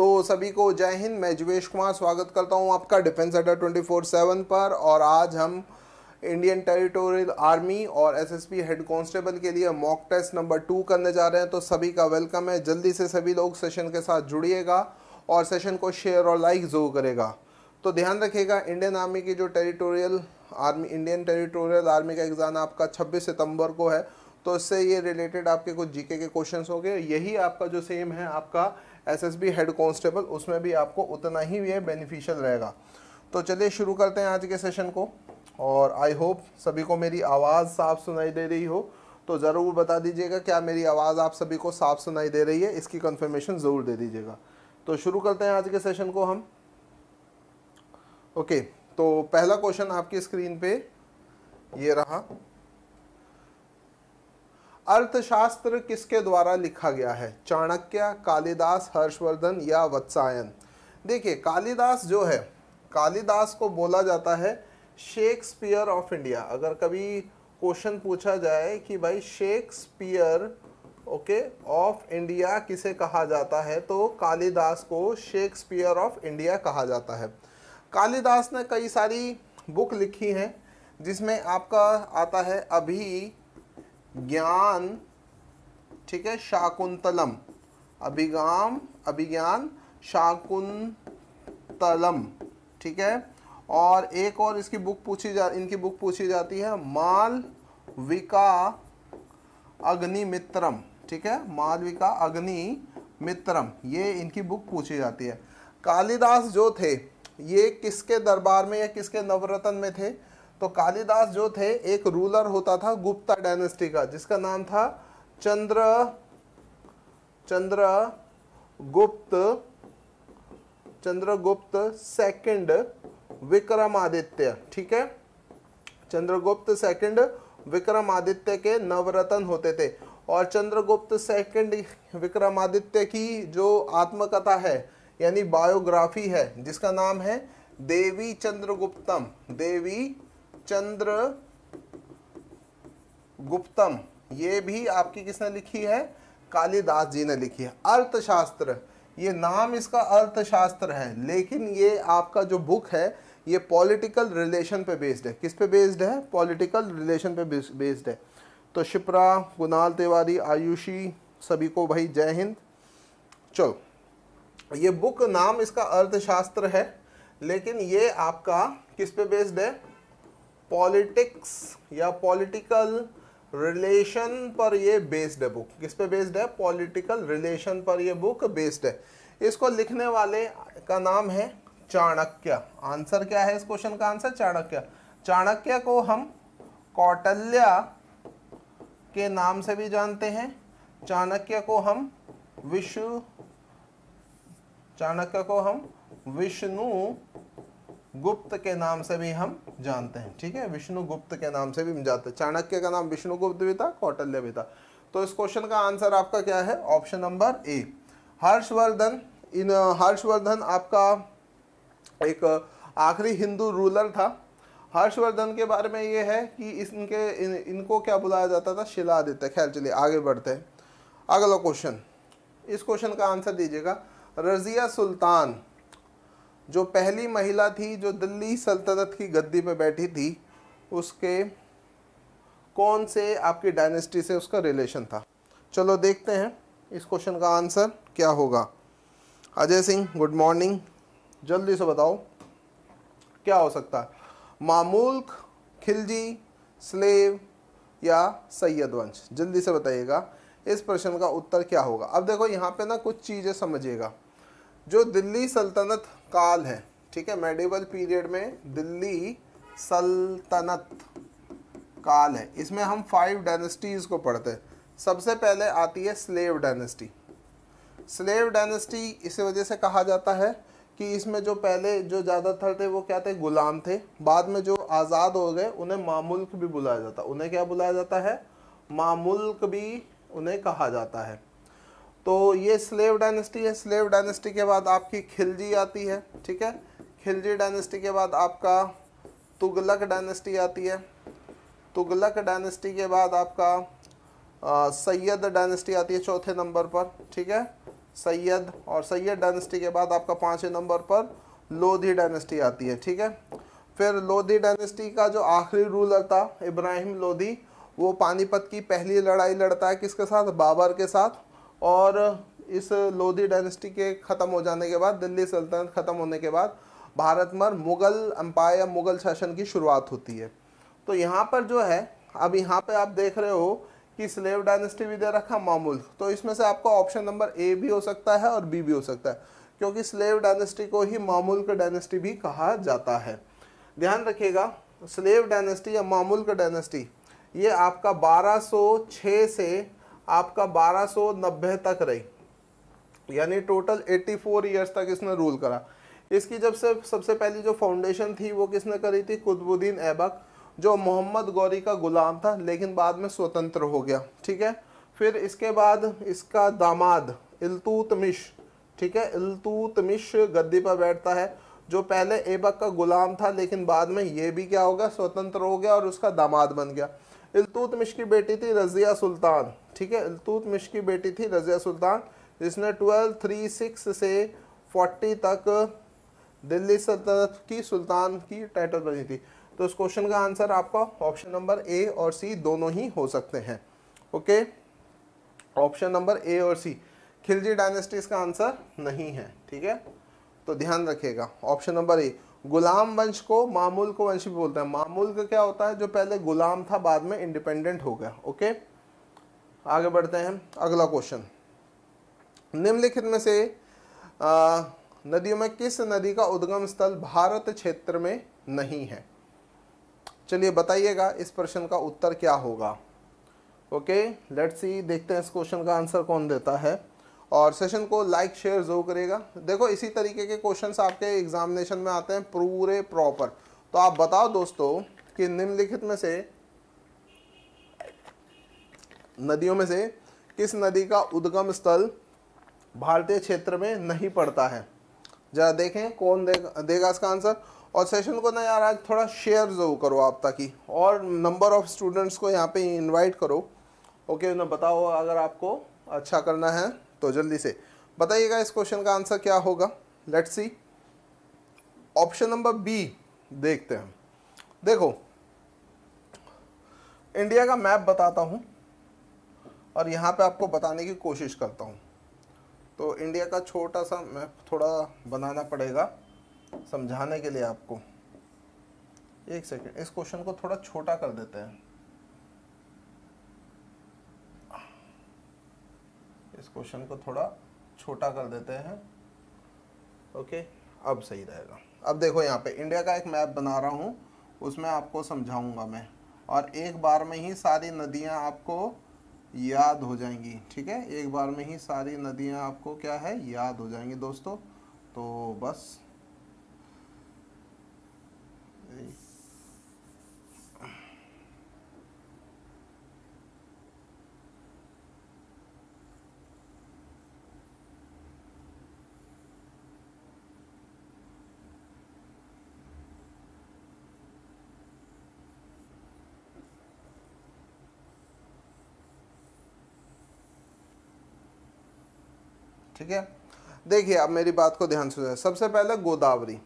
तो सभी को जय हिंद मैं जीवेश कुमार स्वागत करता हूं आपका डिफेंस अड्डा ट्वेंटी फोर सेवन पर और आज हम इंडियन टेरिटोरियल आर्मी और एसएसपी हेड कांस्टेबल के लिए मॉक टेस्ट नंबर टू करने जा रहे हैं तो सभी का वेलकम है जल्दी से सभी लोग सेशन के साथ जुड़िएगा और सेशन को शेयर और लाइक ज़रूर करेगा तो ध्यान रखिएगा इंडियन आर्मी की जो territorial army Indian territorial army का एग्ज़ाम आपका 26 सितंबर को है तो इससे ये रिलेटेड आपके कुछ जीके के क्वेश्चंस होंगे यही आपका जो सेम है आपका एसएसबी हेड कांस्टेबल उसमें भी आपको उतना ही ये बेनिफिशियल रहेगा तो चलिए शुरू करते हैं आज के सेशन को और आई होप सभी को मेरी आवाज़ साफ सुनाई दे रही हो तो ज़रूर बता दीजिएगा क्या मेरी आवाज़ आप सभी को साफ सुनाई दे रही है इसकी कंफर्मेशन ज़रूर दे दीजिएगा तो शुरू करते हैं आज के सेशन को हम ओके तो पहला क्वेश्चन आपकी स्क्रीन पे ये रहा अर्थशास्त्र किसके द्वारा लिखा गया है चाणक्य कालिदास हर्षवर्धन या वत्सायन देखिए कालिदास जो है कालिदास को बोला जाता है शेक्सपियर ऑफ इंडिया अगर कभी क्वेश्चन पूछा जाए कि भाई शेक्सपियर ओके ऑफ इंडिया किसे कहा जाता है तो कालिदास को शेक्सपियर ऑफ इंडिया कहा जाता है कालिदास ने कई सारी बुक लिखी हैं जिसमें आपका आता है अभी ज्ञान ठीक है शाकुंतलम अभिगाम अभिज्ञान शाकुंतलम ठीक है और एक और इसकी बुक पूछी जा इनकी बुक पूछी जाती है माल विका अग्निमित्रम ठीक है मालविका अग्नि मित्रम ये इनकी बुक पूछी जाती है कालिदास जो थे ये किसके दरबार में या किसके नवरत्न में थे तो कालिदास जो थे एक रूलर होता था गुप्ता डायनेस्टी का जिसका नाम था चंद्र चंद्र गुप्त चंद्रगुप्त सेकंड विक्रमादित्य ठीक है चंद्रगुप्त सेकंड विक्रमादित्य के नवरत्न होते थे और चंद्रगुप्त सेकंड विक्रमादित्य की जो आत्मकथा है यानी बायोग्राफी है जिसका नाम है देवी चंद्रगुप्तम देवी चंद्र गुप्तम ये भी आपकी किसने लिखी है कालिदास जी ने लिखी है अर्थशास्त्र ये नाम इसका अर्थशास्त्र है लेकिन ये आपका जो बुक है ये पॉलिटिकल रिलेशन पे बेस्ड है किस पे बेस्ड है पॉलिटिकल रिलेशन पे बेस्ड है तो शिप्रा गुनाल तिवारी आयुषी सभी को भाई जय हिंद चलो ये बुक नाम इसका अर्थशास्त्र है लेकिन ये आपका किस पे बेस्ड है पॉलिटिक्स या पॉलिटिकल रिलेशन पर ये बेस्ड है बुक किस पे बेस्ड है पॉलिटिकल रिलेशन पर ये बुक बेस्ड है इसको लिखने वाले का नाम है चाणक्य आंसर क्या है इस क्वेश्चन का आंसर चाणक्य चाणक्य को हम कौटल्या के नाम से भी जानते हैं चाणक्य को हम विश्व चाणक्य को हम विष्णु गुप्त के नाम से भी हम जानते हैं ठीक है विष्णु गुप्त के नाम से भी हम जानते हैं चाणक्य का नाम विष्णुगुप्त भी था कौटल्य भी था तो इस क्वेश्चन का आंसर आपका क्या है ऑप्शन नंबर ए हर्षवर्धन इन हर्षवर्धन आपका एक आखिरी हिंदू रूलर था हर्षवर्धन के बारे में ये है कि इनके इन, इनको क्या बुलाया जाता था शिला देते खैर चलिए आगे बढ़ते हैं अगला क्वेश्चन इस क्वेश्चन का आंसर दीजिएगा रजिया सुल्तान जो पहली महिला थी जो दिल्ली सल्तनत की गद्दी पर बैठी थी उसके कौन से आपकी डायनेस्टी से उसका रिलेशन था चलो देखते हैं इस क्वेश्चन का आंसर क्या होगा अजय सिंह गुड मॉर्निंग जल्दी से बताओ क्या हो सकता है मामूल्क खिलजी स्लेव या सैयद वंश जल्दी से बताइएगा इस प्रश्न का उत्तर क्या होगा अब देखो यहाँ पे ना कुछ चीज़ें समझिएगा जो दिल्ली सल्तनत काल है ठीक है मेडिवल पीरियड में दिल्ली सल्तनत काल है इसमें हम फाइव डायनेस्टीज़ को पढ़ते हैं सबसे पहले आती है स्लेव डायनेस्टी स्लेव डायनेस्टी इसी वजह से कहा जाता है कि इसमें जो पहले जो ज़्यादातर थे वो क्या थे गुलाम थे बाद में जो आज़ाद हो गए उन्हें मामुल्क भी बुलाया जाता उन्हें क्या बुलाया जाता है मामुल्क भी उन्हें कहा जाता है तो ये स्लेव डायनेस्टी है स्लेव डायनेस्टी के बाद आपकी खिलजी आती है ठीक है खिलजी डायनेस्टी के बाद आपका तुगलक डायनेस्टी आती है तुगलक डायनेस्टी के बाद आपका सैयद डायनेस्टी आती है चौथे नंबर पर ठीक है सैयद और सैयद डायनेस्टी के बाद आपका पाँचवें नंबर पर लोधी डायनेस्टी आती है ठीक है फिर लोधी डायनेस्टी का जो आखिरी रूलर था इब्राहिम लोधी वो पानीपत की पहली लड़ाई लड़ता है किसके साथ बाबर के साथ और इस लोधी डायनेस्टी के ख़त्म हो जाने के बाद दिल्ली सल्तनत ख़त्म होने के बाद भारत में मुग़ल अम्पायर या मुग़ल शासन की शुरुआत होती है तो यहाँ पर जो है अब यहाँ पर आप देख रहे हो कि स्लेव डायनेस्टी भी दे रखा मामूल तो इसमें से आपका ऑप्शन नंबर ए भी हो सकता है और बी भी हो सकता है क्योंकि स्लेव डायनेस्टी को ही मामूल का डायनेस्टी भी कहा जाता है ध्यान रखिएगा स्लेव डायनेस्टी या मामूल का डायनेस्टी ये आपका 1206 से आपका 1290 तक रही यानी टोटल 84 फोर ईयर्स तक इसने रूल करा इसकी जब से सबसे पहली जो फाउंडेशन थी वो किसने करी थी कुतबुद्दीन ऐबक जो मोहम्मद गौरी का गुलाम था लेकिन बाद में स्वतंत्र हो गया ठीक है फिर इसके बाद इसका दामाद इलतुतमिश ठीक है इलतुतमिश गद्दी पर बैठता है जो पहले ऐबक का गुलाम था लेकिन बाद में ये भी क्या हो गया स्वतंत्र हो गया और उसका दामाद बन गया इलतुतमिश की बेटी थी रज़िया सुल्तान ठीक है इलतूत मिश की बेटी थी रज़िया सुल्तान जिसने ट्वेल्व थ्री सिक्स से फोर्टी तक दिल्ली सल्तनत की सुल्तान की टाइटल बनी थी तो इस क्वेश्चन का आंसर आपका ऑप्शन नंबर ए और सी दोनों ही हो सकते हैं ओके ऑप्शन नंबर ए और सी खिलजी डायनेस्टीज का आंसर नहीं है ठीक है तो ध्यान रखिएगा ऑप्शन नंबर ए गुलाम वंश को मामूल को वंश भी बोलते हैं मामूल का क्या होता है जो पहले गुलाम था बाद में इंडिपेंडेंट हो गया ओके okay? आगे बढ़ते हैं अगला क्वेश्चन निम्नलिखित में से आ, नदियों में किस नदी का उद्गम स्थल भारत क्षेत्र में नहीं है चलिए बताइएगा इस प्रश्न का उत्तर क्या होगा ओके लेट्स सी देखते हैं इस क्वेश्चन का आंसर कौन देता है और सेशन को लाइक शेयर जरूर करेगा देखो इसी तरीके के क्वेश्चंस आपके एग्जामिनेशन में आते हैं पूरे प्रॉपर तो आप बताओ दोस्तों कि निम्नलिखित में से नदियों में से किस नदी का उद्गम स्थल भारतीय क्षेत्र में नहीं पड़ता है जरा देखें कौन देगा देगा इसका आंसर और सेशन को ना यार आज थोड़ा शेयर जरूर करो आप ताकि और नंबर ऑफ स्टूडेंट्स को यहाँ पे इनवाइट करो ओके उन्हें बताओ अगर आपको अच्छा करना है तो जल्दी से बताइएगा इस क्वेश्चन का आंसर क्या होगा let's see option number B देखते हैं देखो इंडिया का मैप बताता हूँ और यहाँ पे आपको बताने की कोशिश करता हूँ तो इंडिया का छोटा सा मैं थोड़ा बनाना पड़ेगा समझाने के लिए आपको एक सेकेंड इस क्वेश्चन को थोड़ा छोटा कर देते हैं इस क्वेश्चन को थोड़ा छोटा कर देते हैं ओके अब सही रहेगा अब देखो यहाँ पे इंडिया का एक मैप बना रहा हूँ उसमें आपको समझाऊंगा मैं और एक बार में ही सारी नदियाँ आपको याद हो जाएंगी ठीक है एक बार में ही सारी नदियाँ आपको क्या है याद हो जाएंगी दोस्तों तो बस ठीक है देखिए अब मेरी बात को ध्यान से सबसे पहले गोदावरी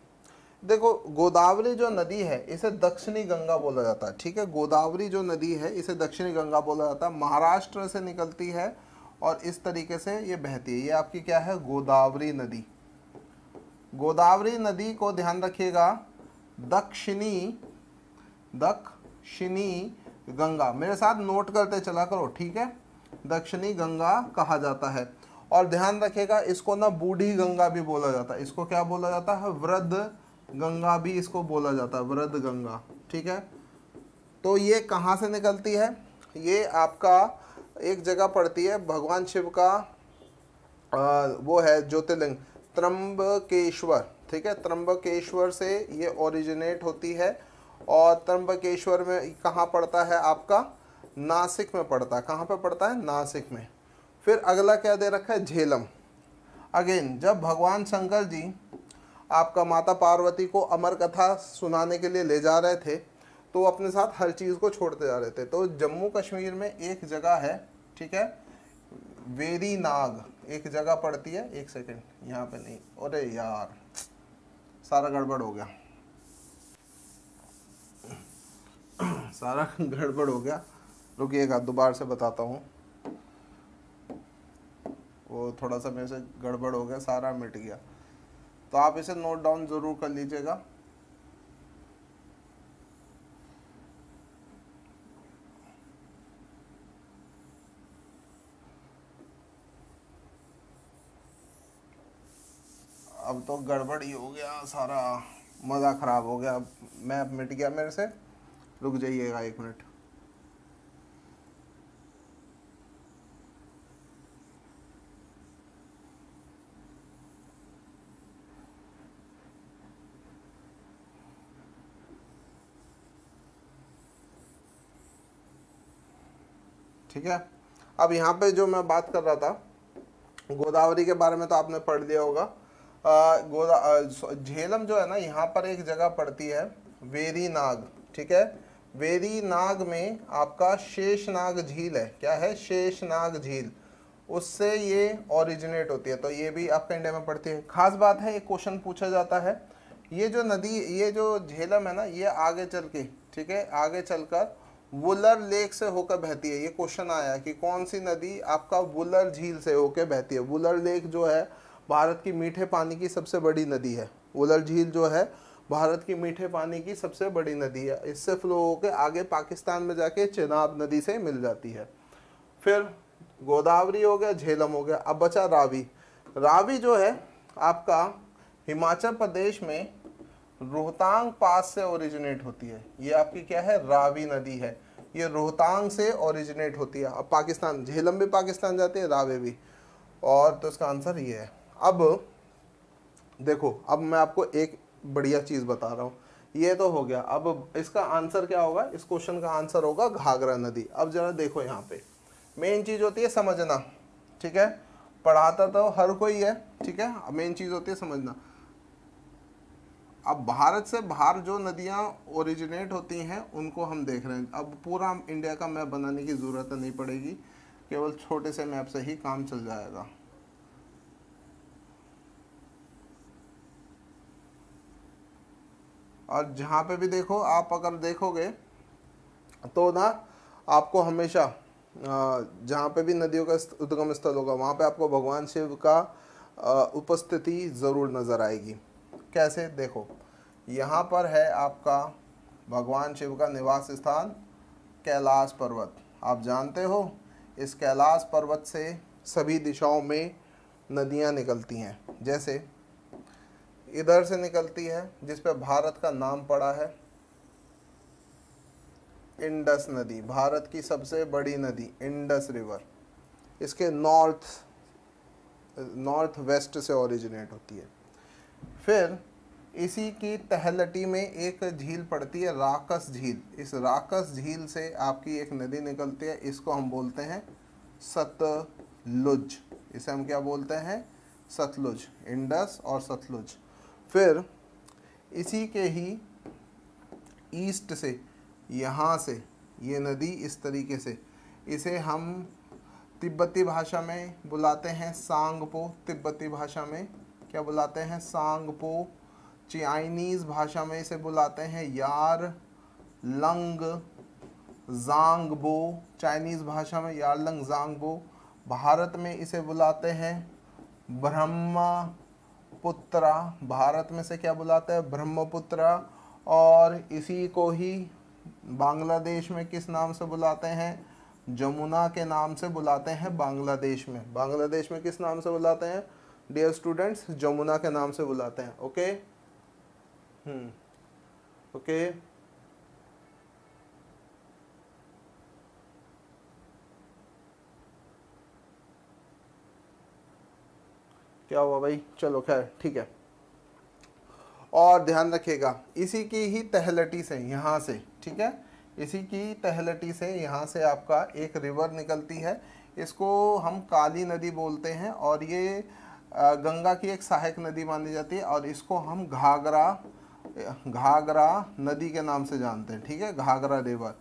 देखो गोदावरी जो नदी है इसे दक्षिणी गंगा बोला जाता है ठीक है गोदावरी जो नदी है इसे दक्षिणी गंगा बोला जाता है महाराष्ट्र से निकलती है और इस तरीके से ये बहती है ये आपकी क्या है गोदावरी नदी गोदावरी नदी को ध्यान रखिएगा दक्षिणी दक्षिणी गंगा मेरे साथ नोट करते चला करो ठीक है दक्षिणी गंगा कहा जाता है और ध्यान रखेगा इसको ना बूढ़ी गंगा भी बोला जाता है इसको क्या बोला जाता है वृद्ध गंगा भी इसको बोला जाता है वृद्ध गंगा ठीक है तो ये कहाँ से निकलती है ये आपका एक जगह पड़ती है भगवान शिव का आ, वो है ज्योतिर्लिंग त्रंबकेश्वर ठीक है त्रंबकेश्वर से ये ओरिजिनेट होती है और त्रंबकेश्वर में कहाँ पड़ता है आपका नासिक में पड़ता है कहाँ पे पड़ता है नासिक में फिर अगला क्या दे रखा है झेलम अगेन जब भगवान शंकर जी आपका माता पार्वती को अमर कथा सुनाने के लिए ले जा रहे थे तो अपने साथ हर चीज़ को छोड़ते जा रहे थे तो जम्मू कश्मीर में एक जगह है ठीक है वेरी नाग एक जगह पड़ती है एक सेकंड यहाँ पे नहीं अरे यार सारा गड़बड़ हो गया सारा गड़बड़ हो गया रुकिएगा दोबारा से बताता हूँ वो थोड़ा सा मेरे से गड़बड़ हो गया सारा मिट गया तो आप इसे नोट डाउन ज़रूर कर लीजिएगा अब तो गड़बड़ ही हो गया सारा मज़ा ख़राब हो गया मैप मिट गया मेरे से रुक जाइएगा एक मिनट ठीक है अब यहाँ पे जो मैं बात कर रहा था गोदावरी के बारे में तो आपने पढ़ लिया होगा गोदा झेलम जो है ना यहाँ पर एक जगह पड़ती है वेरी नाग ठीक है वेरी नाग में आपका शेषनाग झील है क्या है शेषनाग झील उससे ये ओरिजिनेट होती है तो ये भी आपके इंडिया में पड़ती है खास बात है एक क्वेश्चन पूछा जाता है ये जो नदी ये जो झेलम है ना ये आगे चल के ठीक है आगे चलकर वुलर लेक से होकर बहती है ये क्वेश्चन आया कि कौन सी नदी आपका वुलर झील से होकर बहती है वुलर लेक जो है भारत की मीठे पानी की सबसे बड़ी नदी है वुलर झील जो है भारत की मीठे पानी की सबसे बड़ी नदी है इससे फ्लो होकर आगे पाकिस्तान में जाके चेनाब नदी से मिल जाती है फिर गोदावरी हो गया झेलम हो गया अब बचा रावी रावी जो है आपका हिमाचल प्रदेश में रोहतांग पास से ओरिजिनेट होती है ये आपकी क्या है रावी नदी है ये रोहतांग से ओरिजिनेट होती है अब पाकिस्तान झेलम भी पाकिस्तान जाती है रावे भी और तो इसका आंसर ये है अब देखो अब मैं आपको एक बढ़िया चीज़ बता रहा हूँ ये तो हो गया अब इसका आंसर क्या होगा इस क्वेश्चन का आंसर होगा घाघरा नदी अब जरा देखो यहाँ पे मेन चीज़ होती है समझना ठीक है पढ़ाता तो हर कोई है ठीक है मेन चीज़ होती है समझना अब भारत से बाहर जो नदियाँ ओरिजिनेट होती हैं उनको हम देख रहे हैं अब पूरा इंडिया का मैप बनाने की ज़रूरत नहीं पड़ेगी केवल छोटे से मैप से ही काम चल जाएगा और जहाँ पे भी देखो आप अगर देखोगे तो ना आपको हमेशा जहाँ पे भी नदियों का उद्गम स्थल होगा वहाँ पे आपको भगवान शिव का उपस्थिति ज़रूर नज़र आएगी कैसे देखो यहाँ पर है आपका भगवान शिव का निवास स्थान कैलाश पर्वत आप जानते हो इस कैलाश पर्वत से सभी दिशाओं में नदियाँ निकलती हैं जैसे इधर से निकलती है जिस पर भारत का नाम पड़ा है इंडस नदी भारत की सबसे बड़ी नदी इंडस रिवर इसके नॉर्थ नॉर्थ वेस्ट से ओरिजिनेट होती है फिर इसी की तहलटी में एक झील पड़ती है राकस झील इस राकस झील से आपकी एक नदी निकलती है इसको हम बोलते हैं सतलुज इसे हम क्या बोलते हैं सतलुज इंडस और सतलुज फिर इसी के ही ईस्ट से यहाँ से ये नदी इस तरीके से इसे हम तिब्बती भाषा में बुलाते हैं सांगपो तिब्बती भाषा में क्या बुलाते हैं सांगपो चाइनीज़ भाषा में इसे बुलाते हैं यार लंग जांगबो चाइनीज़ भाषा में यारलंग जांगबो भारत में इसे बुलाते हैं ब्रह्मा पुत्रा भारत में से क्या बुलाते हैं ब्रह्मपुत्रा और इसी को ही बांग्लादेश में किस नाम से बुलाते हैं जमुना के नाम से बुलाते हैं बांग्लादेश में बांग्लादेश में किस नाम से बुलाते हैं डियर स्टूडेंट्स जमुना के नाम से बुलाते हैं ओके हम्म ओके क्या हुआ भाई चलो खैर ठीक है और ध्यान रखिएगा इसी की ही तहलटी से यहाँ से ठीक है इसी की तहलटी से यहाँ से आपका एक रिवर निकलती है इसको हम काली नदी बोलते हैं और ये गंगा की एक सहायक नदी मानी जाती है और इसको हम घाघरा घाघरा नदी के नाम से जानते हैं ठीक है घाघरा रिवर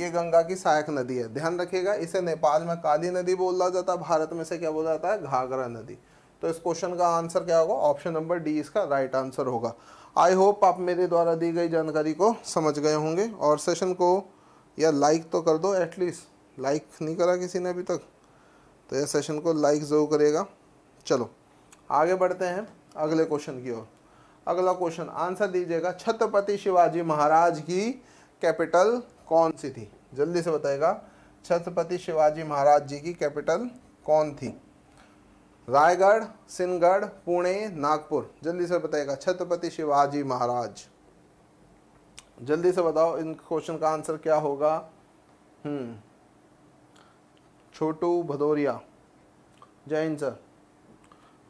ये गंगा की सहायक नदी है ध्यान रखिएगा इसे नेपाल में काली नदी बोला जाता है भारत में से क्या बोला जाता है घाघरा नदी तो इस क्वेश्चन का आंसर क्या होगा ऑप्शन नंबर डी इसका राइट आंसर होगा आई होप आप मेरे द्वारा दी गई जानकारी को समझ गए होंगे और सेशन को या लाइक तो कर दो एटलीस्ट लाइक नहीं करा किसी ने अभी तक तो यह सेशन को लाइक ज़रूर करेगा चलो आगे बढ़ते हैं अगले क्वेश्चन की ओर अगला क्वेश्चन आंसर दीजिएगा छत्रपति शिवाजी महाराज की कैपिटल कौन सी थी जल्दी से बताएगा छत्रपति शिवाजी महाराज जी की कैपिटल कौन थी रायगढ़ सिंहगढ़ पुणे नागपुर जल्दी से बताएगा छत्रपति शिवाजी महाराज जल्दी से बताओ इन क्वेश्चन का आंसर क्या होगा हम्म छोटू भदौरिया जय हिंद सर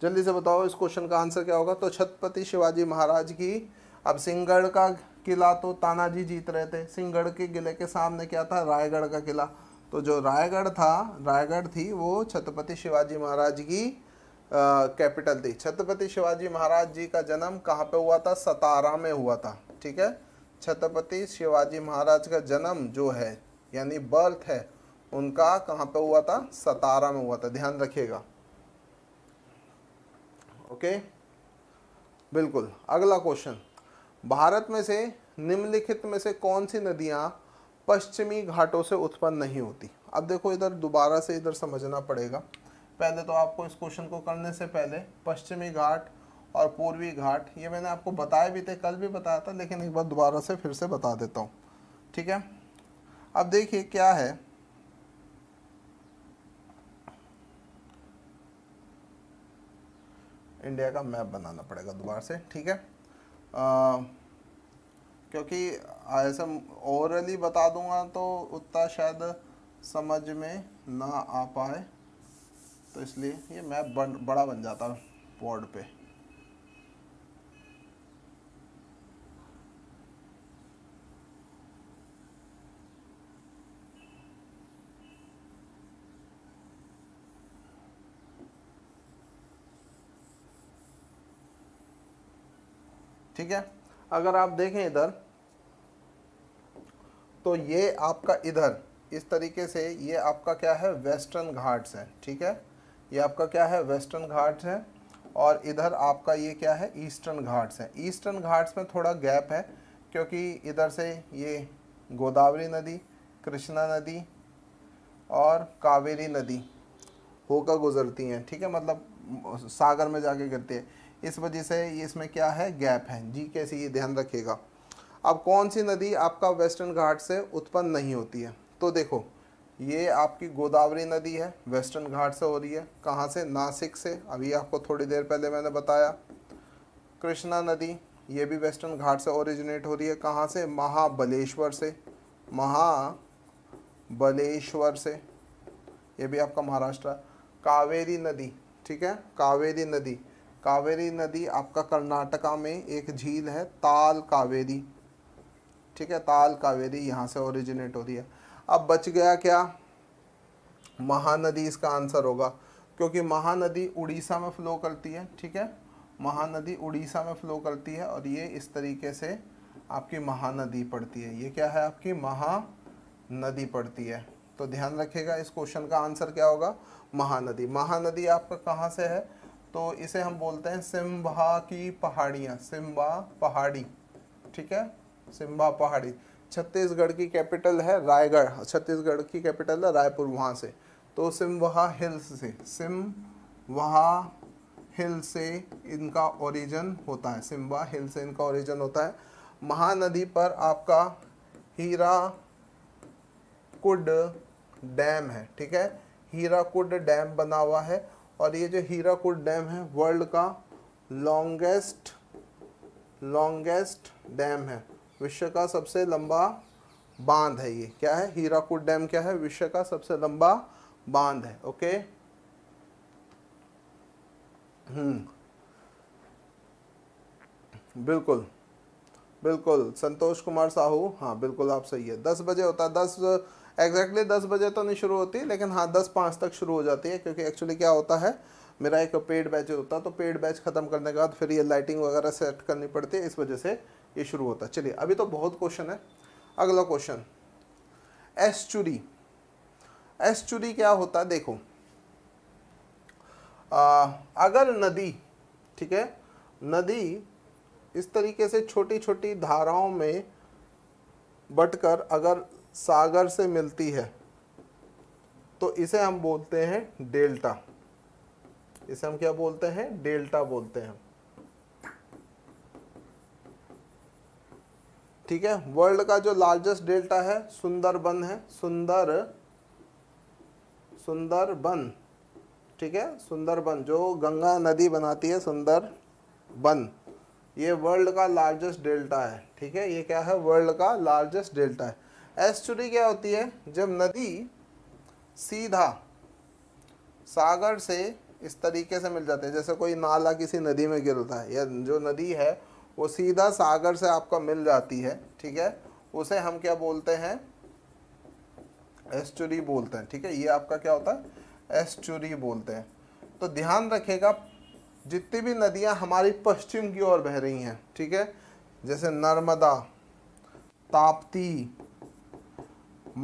जल्दी से बताओ इस क्वेश्चन का आंसर क्या होगा तो छत्रपति शिवाजी महाराज की अब सिंहगढ़ का किला तो तानाजी जीत रहे थे सिंहगढ़ के किले के सामने क्या था रायगढ़ का किला तो जो रायगढ़ था रायगढ़ थी वो छत्रपति शिवाजी महाराज की कैपिटल थी छत्रपति शिवाजी महाराज जी का जन्म कहाँ पे हुआ था सतारा में हुआ था ठीक है छत्रपति शिवाजी महाराज का जन्म जो है यानी बर्थ है उनका कहाँ पे हुआ था सतारा में हुआ था ध्यान रखिएगा ओके बिल्कुल अगला क्वेश्चन भारत में से निम्नलिखित में से कौन सी नदियाँ पश्चिमी घाटों से उत्पन्न नहीं होती अब देखो इधर दोबारा से इधर समझना पड़ेगा पहले तो आपको इस क्वेश्चन को करने से पहले पश्चिमी घाट और पूर्वी घाट ये मैंने आपको बताए भी थे कल भी बताया था लेकिन एक बार दोबारा से फिर से बता देता हूँ ठीक है अब देखिए क्या है इंडिया का मैप बनाना पड़ेगा दोबारा से ठीक है आ, क्योंकि ऐसे ओवरली बता दूंगा तो उतना शायद समझ में ना आ पाए तो इसलिए ये मैप बन बड़ा बन जाता है बोर्ड पे ठीक है अगर आप देखें इधर तो ये आपका इधर इस तरीके से ये आपका क्या है वेस्टर्न घाट्स है ठीक है ये आपका क्या है वेस्टर्न घाट्स है और इधर आपका ये क्या है ईस्टर्न घाट्स है ईस्टर्न घाट्स में थोड़ा गैप है क्योंकि इधर से ये गोदावरी नदी कृष्णा नदी और कावेरी नदी होकर गुजरती हैं ठीक है मतलब सागर में जाके गिरती है इस वजह से इसमें क्या है गैप है जी कैसे ये ध्यान रखिएगा अब कौन सी नदी आपका वेस्टर्न घाट से उत्पन्न नहीं होती है तो देखो ये आपकी गोदावरी नदी है वेस्टर्न घाट से हो रही है कहाँ से नासिक से अभी आपको थोड़ी देर पहले मैंने बताया कृष्णा नदी ये भी वेस्टर्न घाट से ओरिजिनेट हो रही है कहाँ से महाबलेश्वर से महाबलेश्वर से ये भी आपका महाराष्ट्र कावेरी नदी ठीक है कावेरी नदी कावेरी नदी आपका कर्नाटका में एक झील है ताल कावेरी ठीक है ताल कावेरी यहाँ से ओरिजिनेट हो रही है अब बच गया क्या महानदी इसका आंसर होगा क्योंकि महानदी उड़ीसा में फ्लो करती है ठीक है महानदी उड़ीसा में फ्लो करती है और ये इस तरीके से आपकी महानदी पड़ती है ये क्या है आपकी महानदी पड़ती है तो ध्यान रखिएगा इस क्वेश्चन का आंसर क्या होगा महानदी महानदी आपका कहाँ से है तो इसे हम बोलते हैं सिम्बा की पहाड़ियाँ सिम्बा पहाड़ी ठीक है सिम्बा पहाड़ी छत्तीसगढ़ की कैपिटल है रायगढ़ छत्तीसगढ़ की कैपिटल है रायपुर वहाँ से तो सिम हिल्स से सिम वहा हिल से इनका ओरिजिन होता है सिम्बा हिल से इनका ओरिजिन होता है महानदी पर आपका हीरा कुड डैम है ठीक है हीरा कुड डैम बना हुआ है और ये जो हीराकुड डैम है वर्ल्ड का लॉन्गेस्ट लॉन्गेस्ट डैम है विश्व का सबसे लंबा बांध है ये क्या है हीराकुड डैम क्या है विश्व का सबसे लंबा बांध है ओके हम्म बिल्कुल बिल्कुल संतोष कुमार साहू हाँ बिल्कुल आप सही है दस बजे होता है दस एग्जैक्टली दस बजे तो नहीं शुरू होती लेकिन हाँ दस पाँच तक शुरू हो जाती है क्योंकि एक्चुअली क्या होता है मेरा एक पेड बैच होता तो पेड बैच ख़त्म करने के बाद फिर ये लाइटिंग वगैरह सेट करनी पड़ती है इस वजह से ये शुरू होता है चलिए अभी तो बहुत क्वेश्चन है अगला क्वेश्चन एस चुरी एस चुरी क्या होता है देखो आ, अगर नदी ठीक है नदी इस तरीके से छोटी छोटी धाराओं में बटकर अगर सागर से मिलती है तो इसे हम बोलते हैं डेल्टा इसे हम क्या बोलते हैं डेल्टा बोलते हैं ठीक है वर्ल्ड का जो लार्जेस्ट डेल्टा है सुंदरबन है सुंदर सुंदरबन ठीक है सुंदरबन जो गंगा नदी बनाती है सुंदरबन ये वर्ल्ड का लार्जेस्ट डेल्टा है ठीक है ये क्या है वर्ल्ड का लार्जेस्ट डेल्टा है एस्चुरी क्या होती है जब नदी सीधा सागर से इस तरीके से मिल जाते हैं जैसे कोई नाला किसी नदी में गिरता है या जो नदी है वो सीधा सागर से आपका मिल जाती है ठीक है उसे हम क्या बोलते हैं एस्चुरी बोलते हैं ठीक है ये आपका क्या होता है एस्चुरी बोलते हैं तो ध्यान रखेगा जितनी भी नदियां हमारी पश्चिम की ओर बह रही हैं ठीक है जैसे नर्मदा ताप्ती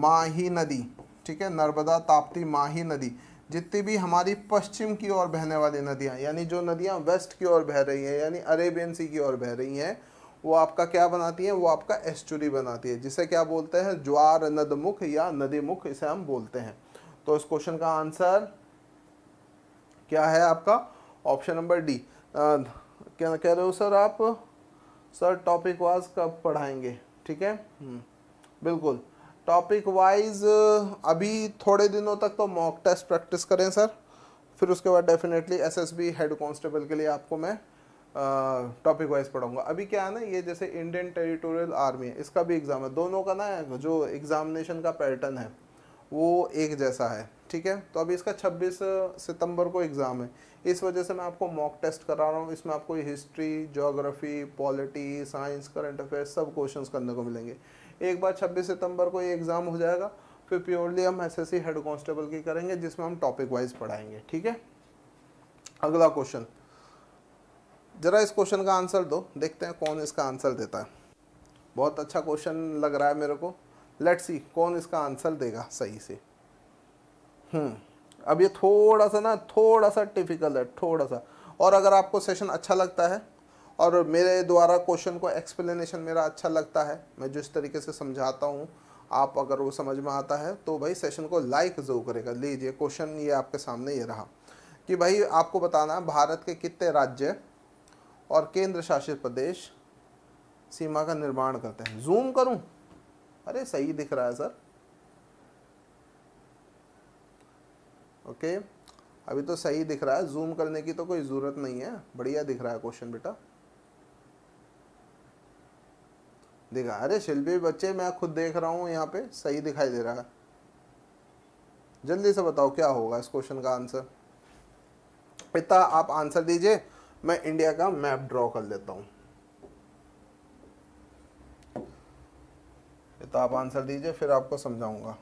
माही नदी ठीक है नर्मदा ताप्ती माही नदी जितनी भी हमारी पश्चिम की ओर बहने वाली नदियाँ यानी जो नदियाँ वेस्ट की ओर बह रही हैं यानी अरेबियन सी की ओर बह रही हैं वो आपका क्या बनाती हैं वो आपका एस्चुरी बनाती है जिसे क्या बोलते हैं ज्वार नदमुख या नदीमुख इसे हम बोलते हैं तो इस क्वेश्चन का आंसर क्या है आपका ऑप्शन नंबर डी क्या कह रहे हो सर आप सर टॉपिक वाज कब पढ़ाएंगे ठीक है हम्म, बिल्कुल टॉपिक वाइज अभी थोड़े दिनों तक तो मॉक टेस्ट प्रैक्टिस करें सर फिर उसके बाद डेफिनेटली एसएसबी हेड कांस्टेबल के लिए आपको मैं टॉपिक वाइज पढ़ाऊंगा अभी क्या है ना ये जैसे इंडियन टेरिटोरियल आर्मी है इसका भी एग्ज़ाम है दोनों का ना जो एग्ज़ामिनेशन का पैटर्न है वो एक जैसा है ठीक है तो अभी इसका 26 सितंबर को एग्ज़ाम है इस वजह से मैं आपको मॉक टेस्ट करा रहा हूँ इसमें आपको history geography polity science current affairs सब क्वेश्चंस करने को मिलेंगे एक बार छब्बीस सितम्बर को ये एग्ज़ाम हो जाएगा फिर प्योरली हम एस एस हेड कांस्टेबल की करेंगे जिसमें हम टॉपिक वाइज पढ़ाएंगे ठीक है अगला क्वेश्चन ज़रा इस क्वेश्चन का आंसर दो देखते हैं कौन इसका आंसर देता है बहुत अच्छा क्वेश्चन लग रहा है मेरे को लेट सी कौन इसका आंसर देगा सही से हम्म अब ये थोड़ा सा ना थोड़ा सा डिफिकल्ट है थोड़ा सा और अगर आपको सेशन अच्छा लगता है और मेरे द्वारा क्वेश्चन को एक्सप्लेनेशन मेरा अच्छा लगता है मैं जिस तरीके से समझाता हूँ आप अगर वो समझ में आता है तो भाई सेशन को लाइक ज़रूर करेगा लीजिए क्वेश्चन ये आपके सामने ये रहा कि भाई आपको बताना है भारत के कितने राज्य और केंद्र शासित प्रदेश सीमा का निर्माण करते हैं जूम करूं अरे सही दिख रहा है सर ओके अभी तो सही दिख रहा है जूम करने की तो कोई ज़रूरत नहीं है बढ़िया दिख रहा है क्वेश्चन बेटा दिखा अरे शिल्पी बच्चे मैं खुद देख रहा हूँ यहाँ पे सही दिखाई दे रहा है जल्दी से बताओ क्या होगा इस क्वेश्चन का आंसर पिता आप आंसर दीजिए मैं इंडिया का मैप ड्रॉ कर देता हूँ पिता आप आंसर दीजिए फिर आपको समझाऊंगा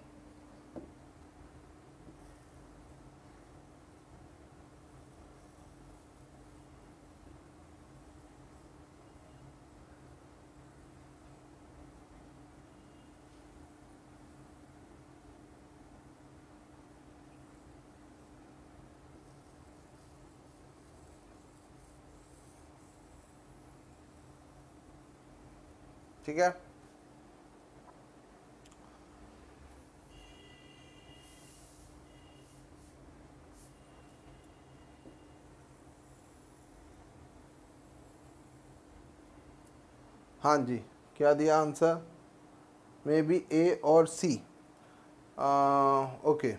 ठीक है हाँ जी क्या दिया आंसर मे बी ए और सी ओके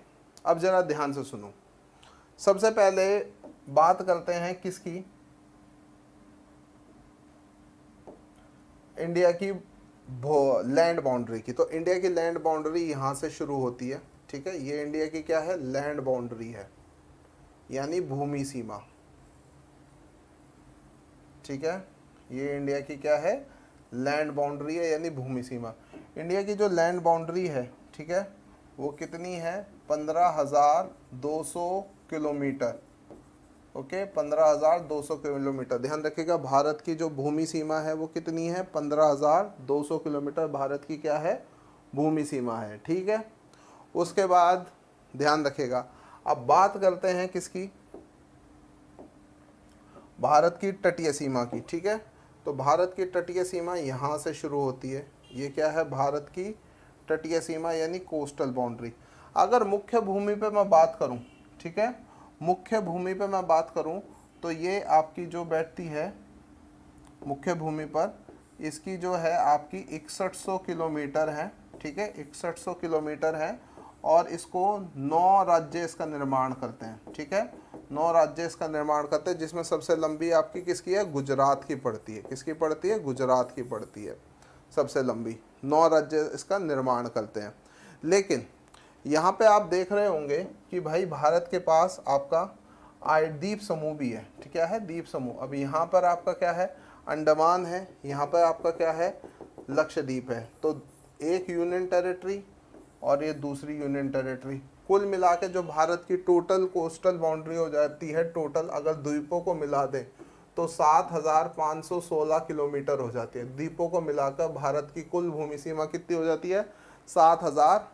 अब ज़रा ध्यान से सुनो सबसे पहले बात करते हैं किसकी इंडिया की लैंड बाउंड्री की तो इंडिया की लैंड बाउंड्री यहाँ से शुरू होती है ठीक है ये इंडिया की क्या है लैंड बाउंड्री है यानी भूमि सीमा ठीक है ये इंडिया की क्या है लैंड बाउंड्री है यानी भूमि सीमा इंडिया की जो लैंड बाउंड्री है ठीक है वो कितनी है पंद्रह हज़ार दो सौ किलोमीटर ओके पंद्रह हज़ार दो सौ किलोमीटर ध्यान रखिएगा भारत की जो भूमि सीमा है वो कितनी है पंद्रह हज़ार दो सौ किलोमीटर भारत की क्या है भूमि सीमा है ठीक है उसके बाद ध्यान रखिएगा अब बात करते हैं किसकी भारत की तटीय सीमा की ठीक है तो भारत की तटीय सीमा यहाँ से शुरू होती है ये क्या है भारत की तटीय सीमा यानी कोस्टल बाउंड्री अगर मुख्य भूमि पे मैं बात करूँ ठीक है मुख्य भूमि पर मैं बात करूं तो ये आपकी जो बैठती है मुख्य भूमि पर इसकी जो है आपकी इकसठ किलोमीटर है ठीक है इकसठ किलोमीटर है और इसको नौ राज्य इसका निर्माण करते हैं ठीक है नौ राज्य इसका निर्माण करते हैं जिसमें सबसे लंबी आपकी किसकी है गुजरात की पड़ती है किसकी पड़ती है गुजरात की पड़ती है सबसे लंबी नौ राज्य इसका निर्माण करते हैं लेकिन यहाँ पे आप देख रहे होंगे कि भाई भारत के पास आपका आय द्वीप समूह भी है ठीक है द्वीप समूह अब यहाँ पर आपका क्या है अंडमान है यहाँ पर आपका क्या है लक्षद्वीप है तो एक यूनियन टेरिटरी और ये दूसरी यूनियन टेरिटरी कुल मिला के जो भारत की टोटल कोस्टल बाउंड्री हो जाती है टोटल अगर द्वीपों को मिला दें तो 7,516 किलोमीटर हो जाती है द्वीपों को मिलाकर भारत की कुल भूमि सीमा कितनी हो जाती है हजार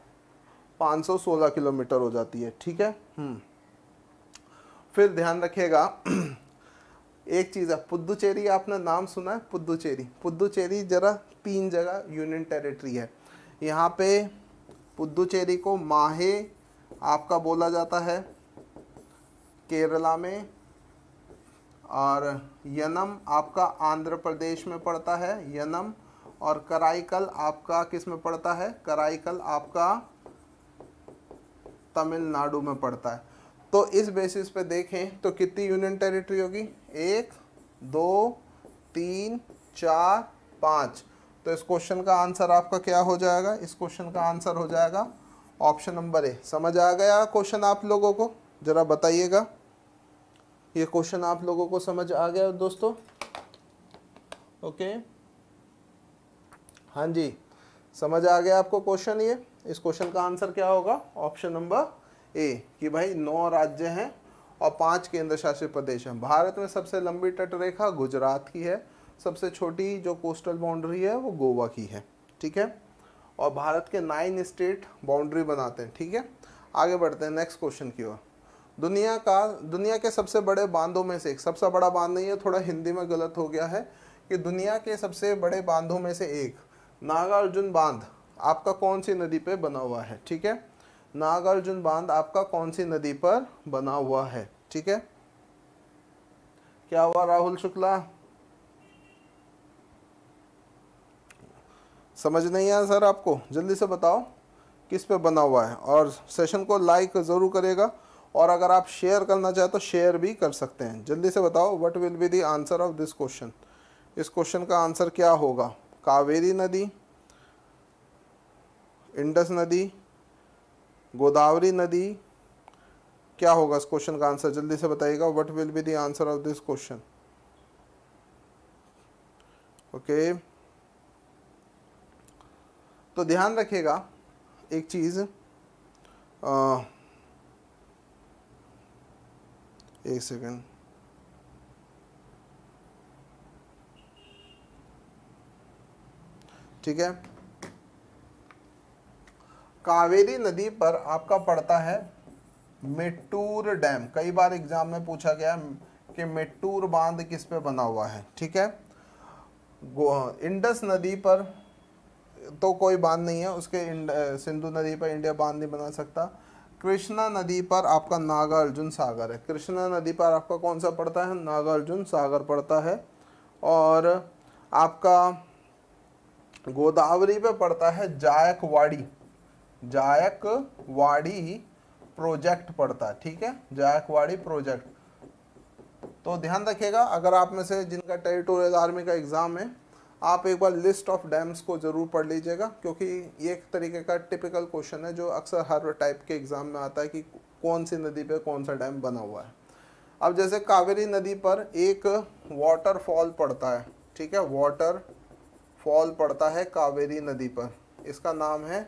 516 किलोमीटर हो जाती है ठीक है हम्म। फिर ध्यान रखिएगा एक चीज़ है पुद्दुचेरी आपने नाम सुना है पुद्दुचेरी पुद्दुचेरी जरा तीन जगह यूनियन टेरिटरी है यहाँ पे पुद्दुचेरी को माहे आपका बोला जाता है केरला में और यनम आपका आंध्र प्रदेश में पड़ता है यनम और कराईकल आपका किस में पड़ता है कराईकल आपका तमिलनाडु में पड़ता है तो इस बेसिस पे देखें तो कितनी यूनियन टेरिटरी होगी एक दो तीन चार पाँच तो इस क्वेश्चन का आंसर आपका क्या हो जाएगा इस क्वेश्चन का आंसर हो जाएगा ऑप्शन नंबर ए समझ आ गया क्वेश्चन आप लोगों को ज़रा बताइएगा ये क्वेश्चन आप लोगों को समझ आ गया दोस्तों ओके हाँ जी समझ आ गया आपको क्वेश्चन ये इस क्वेश्चन का आंसर क्या होगा ऑप्शन नंबर ए कि भाई नौ राज्य हैं और पांच केंद्र शासित प्रदेश हैं भारत में सबसे लंबी तटरेखा गुजरात की है सबसे छोटी जो कोस्टल बाउंड्री है वो गोवा की है ठीक है और भारत के नाइन स्टेट बाउंड्री बनाते हैं ठीक है आगे बढ़ते हैं नेक्स्ट क्वेश्चन की ओर दुनिया का दुनिया के सबसे बड़े बांधों में से एक सबसे बड़ा बांध नहीं है थोड़ा हिंदी में गलत हो गया है कि दुनिया के सबसे बड़े बांधों में से एक नागार्जुन बांध आपका कौन सी नदी पे बना हुआ है ठीक है नागार्जुन बांध आपका कौन सी नदी पर बना हुआ है ठीक है क्या हुआ राहुल शुक्ला समझ नहीं आया सर आपको जल्दी से बताओ किस पे बना हुआ है और सेशन को लाइक ज़रूर करेगा और अगर आप शेयर करना चाहे तो शेयर भी कर सकते हैं जल्दी से बताओ what will be the answer of this question इस क्वेश्चन का आंसर क्या होगा कावेरी नदी इंडस नदी गोदावरी नदी क्या होगा इस क्वेश्चन का आंसर जल्दी से बताइएगा what will be the answer of this question okay तो ध्यान रखिएगा एक चीज़ आ, एक सेकेंड ठीक है कावेरी नदी पर आपका पड़ता है मेट्टूर डैम कई बार एग्जाम में पूछा गया कि मेट्टूर बांध किस पे बना हुआ है ठीक है इंडस नदी पर तो कोई बांध नहीं है उसके सिंधु नदी पर इंडिया बांध नहीं बना सकता कृष्णा नदी पर आपका नागार्जुन सागर है कृष्णा नदी पर आपका कौन सा पड़ता है नागार्जुन सागर पड़ता है और आपका गोदावरी पे पड़ता है जायकवाड़ी जायकवाड़ी प्रोजेक्ट पड़ता है ठीक है जायकवाड़ी प्रोजेक्ट तो ध्यान रखिएगा अगर आप में से जिनका टेरिटोरियल आर्मी का एग्ज़ाम है आप एक बार लिस्ट ऑफ डैम्स को ज़रूर पढ़ लीजिएगा क्योंकि ये एक तरीके का टिपिकल क्वेश्चन है जो अक्सर हर टाइप के एग्ज़ाम में आता है कि कौन सी नदी पर कौन सा डैम बना हुआ है अब जैसे कावेरी नदी पर एक वाटरफॉल पड़ता है ठीक है वाटर फॉल पड़ता है कावेरी नदी पर इसका नाम है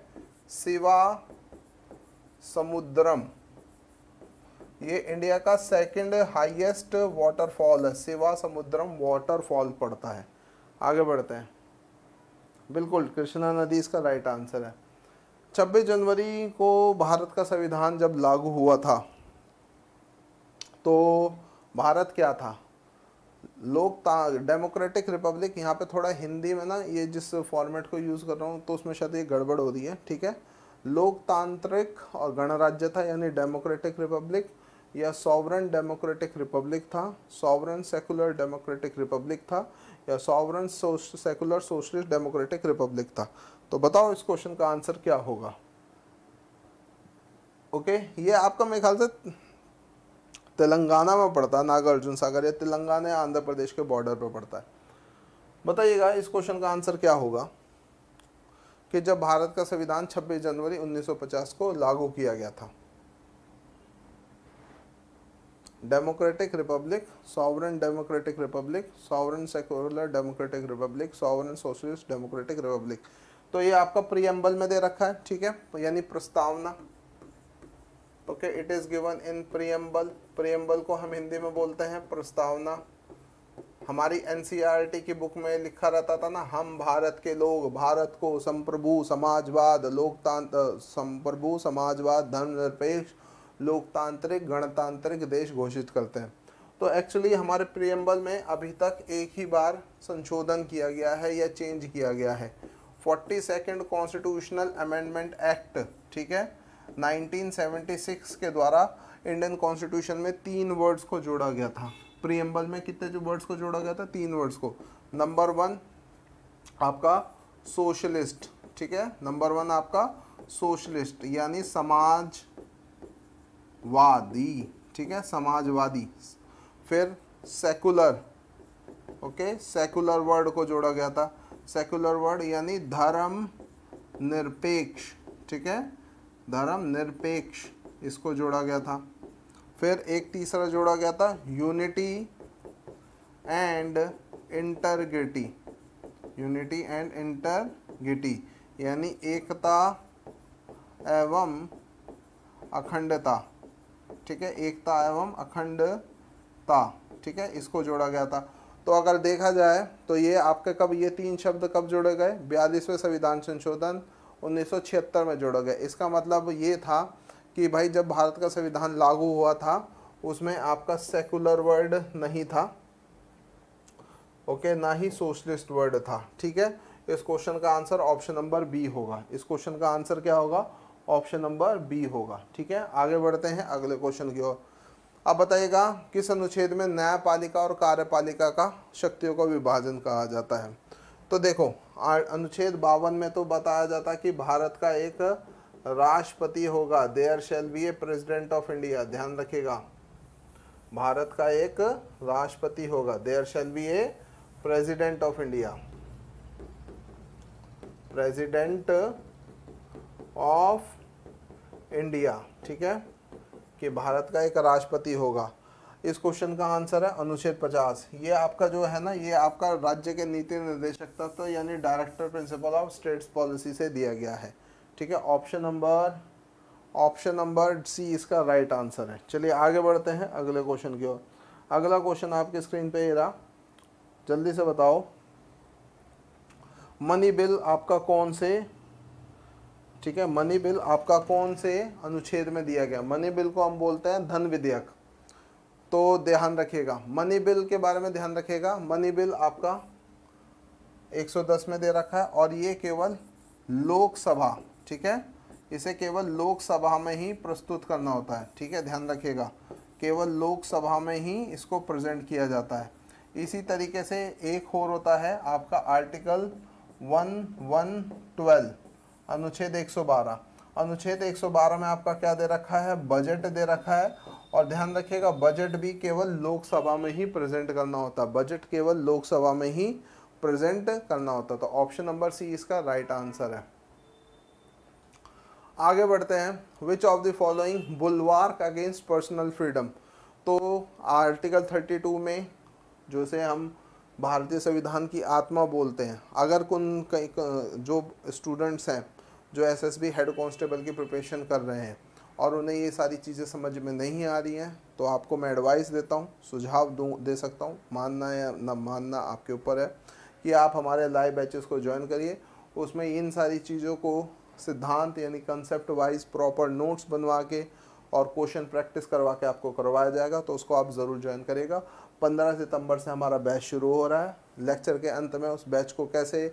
शिवा समुद्रम ये इंडिया का सेकंड हाईएस्ट वाटरफॉल है शिवा समुद्रम वाटरफॉल पड़ता है आगे बढ़ते हैं बिल्कुल कृष्णा नदी इसका राइट आंसर है 26 जनवरी को भारत का संविधान जब लागू हुआ था तो भारत क्या था लोकता डेमोक्रेटिक रिपब्लिक यहाँ पे थोड़ा हिंदी में ना ये जिस फॉर्मेट को यूज़ कर रहा हूँ तो उसमें शायद ये गड़बड़ हो रही है ठीक है लोकतांत्रिक और गणराज्य था यानी डेमोक्रेटिक रिपब्लिक या सॉवरन डेमोक्रेटिक रिपब्लिक था सॉवरन सेकुलर डेमोक्रेटिक रिपब्लिक था या sovereign secular socialist democratic republic था तो बताओ इस क्वेश्चन का आंसर क्या होगा ओके ये आपका मेरे ख्याल से तेलंगाना में पड़ता है नागार्जुन सागर या तेलंगाना या आंध्र प्रदेश के बॉर्डर पर पड़ता है बताइएगा इस क्वेश्चन का आंसर क्या होगा कि जब भारत का संविधान 26 जनवरी 1950 को लागू किया गया था democratic republic sovereign democratic republic sovereign secular democratic republic sovereign socialist democratic republic तो ये आपका प्रियम्बल में दे रखा है ठीक है यानी प्रस्तावना okay it is given in preamble preamble को हम हिंदी में बोलते हैं प्रस्तावना हमारी एन e की बुक में लिखा रहता था ना हम भारत के लोग भारत को संप्रभु समाजवाद लोकतांत्र संप्रभु समाजवाद धर्मनिरपेक्ष लोकतांत्रिक गणतांत्रिक देश घोषित करते हैं तो एक्चुअली हमारे प्रियम्बल में अभी तक एक ही बार संशोधन किया गया है या चेंज किया गया है forty second constitutional amendment act ठीक है 1976 के द्वारा इंडियन कॉन्स्टिट्यूशन में तीन वर्ड्स को जोड़ा गया था प्रियम्बल में कितने जो वर्ड्स को जोड़ा गया था तीन वर्ड्स को नंबर वन आपका सोशलिस्ट ठीक है नंबर वन आपका सोशलिस्ट यानी समाजवादी ठीक है समाजवादी फिर सेकुलर ओके सेकुलर वर्ड को जोड़ा गया था सेकुलर वर्ड यानी धर्म निरपेक्ष ठीक है धर्म निरपेक्ष इसको जोड़ा गया था फिर एक तीसरा जोड़ा गया था unity and integrity unity and integrity यानी एकता एवं अखंडता ठीक है एकता एवं अखंडता ठीक है इसको जोड़ा गया था तो अगर देखा जाए तो ये आपके कब ये तीन शब्द कब जोड़े गए बयालीसवें संविधान संशोधन 1976 में जोड़ा गया इसका मतलब ये था कि भाई जब भारत का संविधान लागू हुआ था उसमें आपका सेकुलर वर्ड नहीं था ओके ना ही सोशलिस्ट वर्ड था ठीक है इस क्वेश्चन का आंसर ऑप्शन नंबर बी होगा इस क्वेश्चन का आंसर क्या होगा ऑप्शन नंबर बी होगा ठीक है आगे बढ़ते हैं अगले क्वेश्चन की ओर अब बताइएगा किस अनुच्छेद में न्यायपालिका और कार्यपालिका का शक्तियों का विभाजन कहा जाता है तो देखो अनुच्छेद बावन में तो बताया जाता कि भारत का एक राष्ट्रपति होगा there shall be a president of India ध्यान रखिएगा भारत का एक राष्ट्रपति होगा there shall be a president of India president of India ठीक है कि भारत का एक राष्ट्रपति होगा इस क्वेश्चन का आंसर है अनुच्छेद 50 ये आपका जो है ना ये आपका राज्य के नीति निर्देशक तत्व यानी director principle of states policy से दिया गया है ठीक है option number option number C इसका राइट आंसर है चलिए आगे बढ़ते हैं अगले क्वेश्चन की ओर अगला क्वेश्चन आपके स्क्रीन पे ये रहा जल्दी से बताओ मनी बिल आपका कौन से ठीक है मनी बिल आपका कौन से अनुच्छेद में दिया गया मनी बिल को हम बोलते हैं धन विधेयक तो ध्यान रखिएगा मनी बिल के बारे में ध्यान रखिएगा मनी बिल आपका 110 में दे रखा है और ये केवल लोकसभा ठीक है इसे केवल लोकसभा में ही प्रस्तुत करना होता है ठीक है ध्यान रखिएगा केवल लोकसभा में ही इसको प्रेजेंट किया जाता है इसी तरीके से एक और होता है आपका आर्टिकल वन वन ट्वेल्व अनुच्छेद एक अनुच्छेद 112 में आपका क्या दे रखा है बजट दे रखा है और ध्यान रखिएगा बजट भी केवल लोकसभा में ही प्रेजेंट करना होता है बजट केवल लोकसभा में ही प्रेजेंट करना होता तो ऑप्शन नंबर सी इसका राइट आंसर है आगे बढ़ते हैं which of the following bulwark against personal freedom तो आर्टिकल 32 में जो से हम भारतीय संविधान की आत्मा बोलते हैं अगर कुन कई जो स्टूडेंट्स हैं जो एसएसबी हेड कांस्टेबल की प्रिपरेशन कर रहे हैं और उन्हें ये सारी चीज़ें समझ में नहीं आ रही हैं तो आपको मैं एडवाइस देता हूँ सुझाव दूँ दे सकता हूँ मानना या न मानना आपके ऊपर है कि आप हमारे लाइव बैचेस को ज्वाइन करिए उसमें इन सारी चीज़ों को सिद्धांत यानी कंसेप्ट वाइज प्रॉपर नोट्स बनवा के और क्वेश्चन प्रैक्टिस करवा के आपको करवाया जाएगा तो उसको आप ज़रूर ज्वाइन करिएगा 15 सितंबर से हमारा बैच शुरू हो रहा है लेक्चर के अंत में उस बैच को कैसे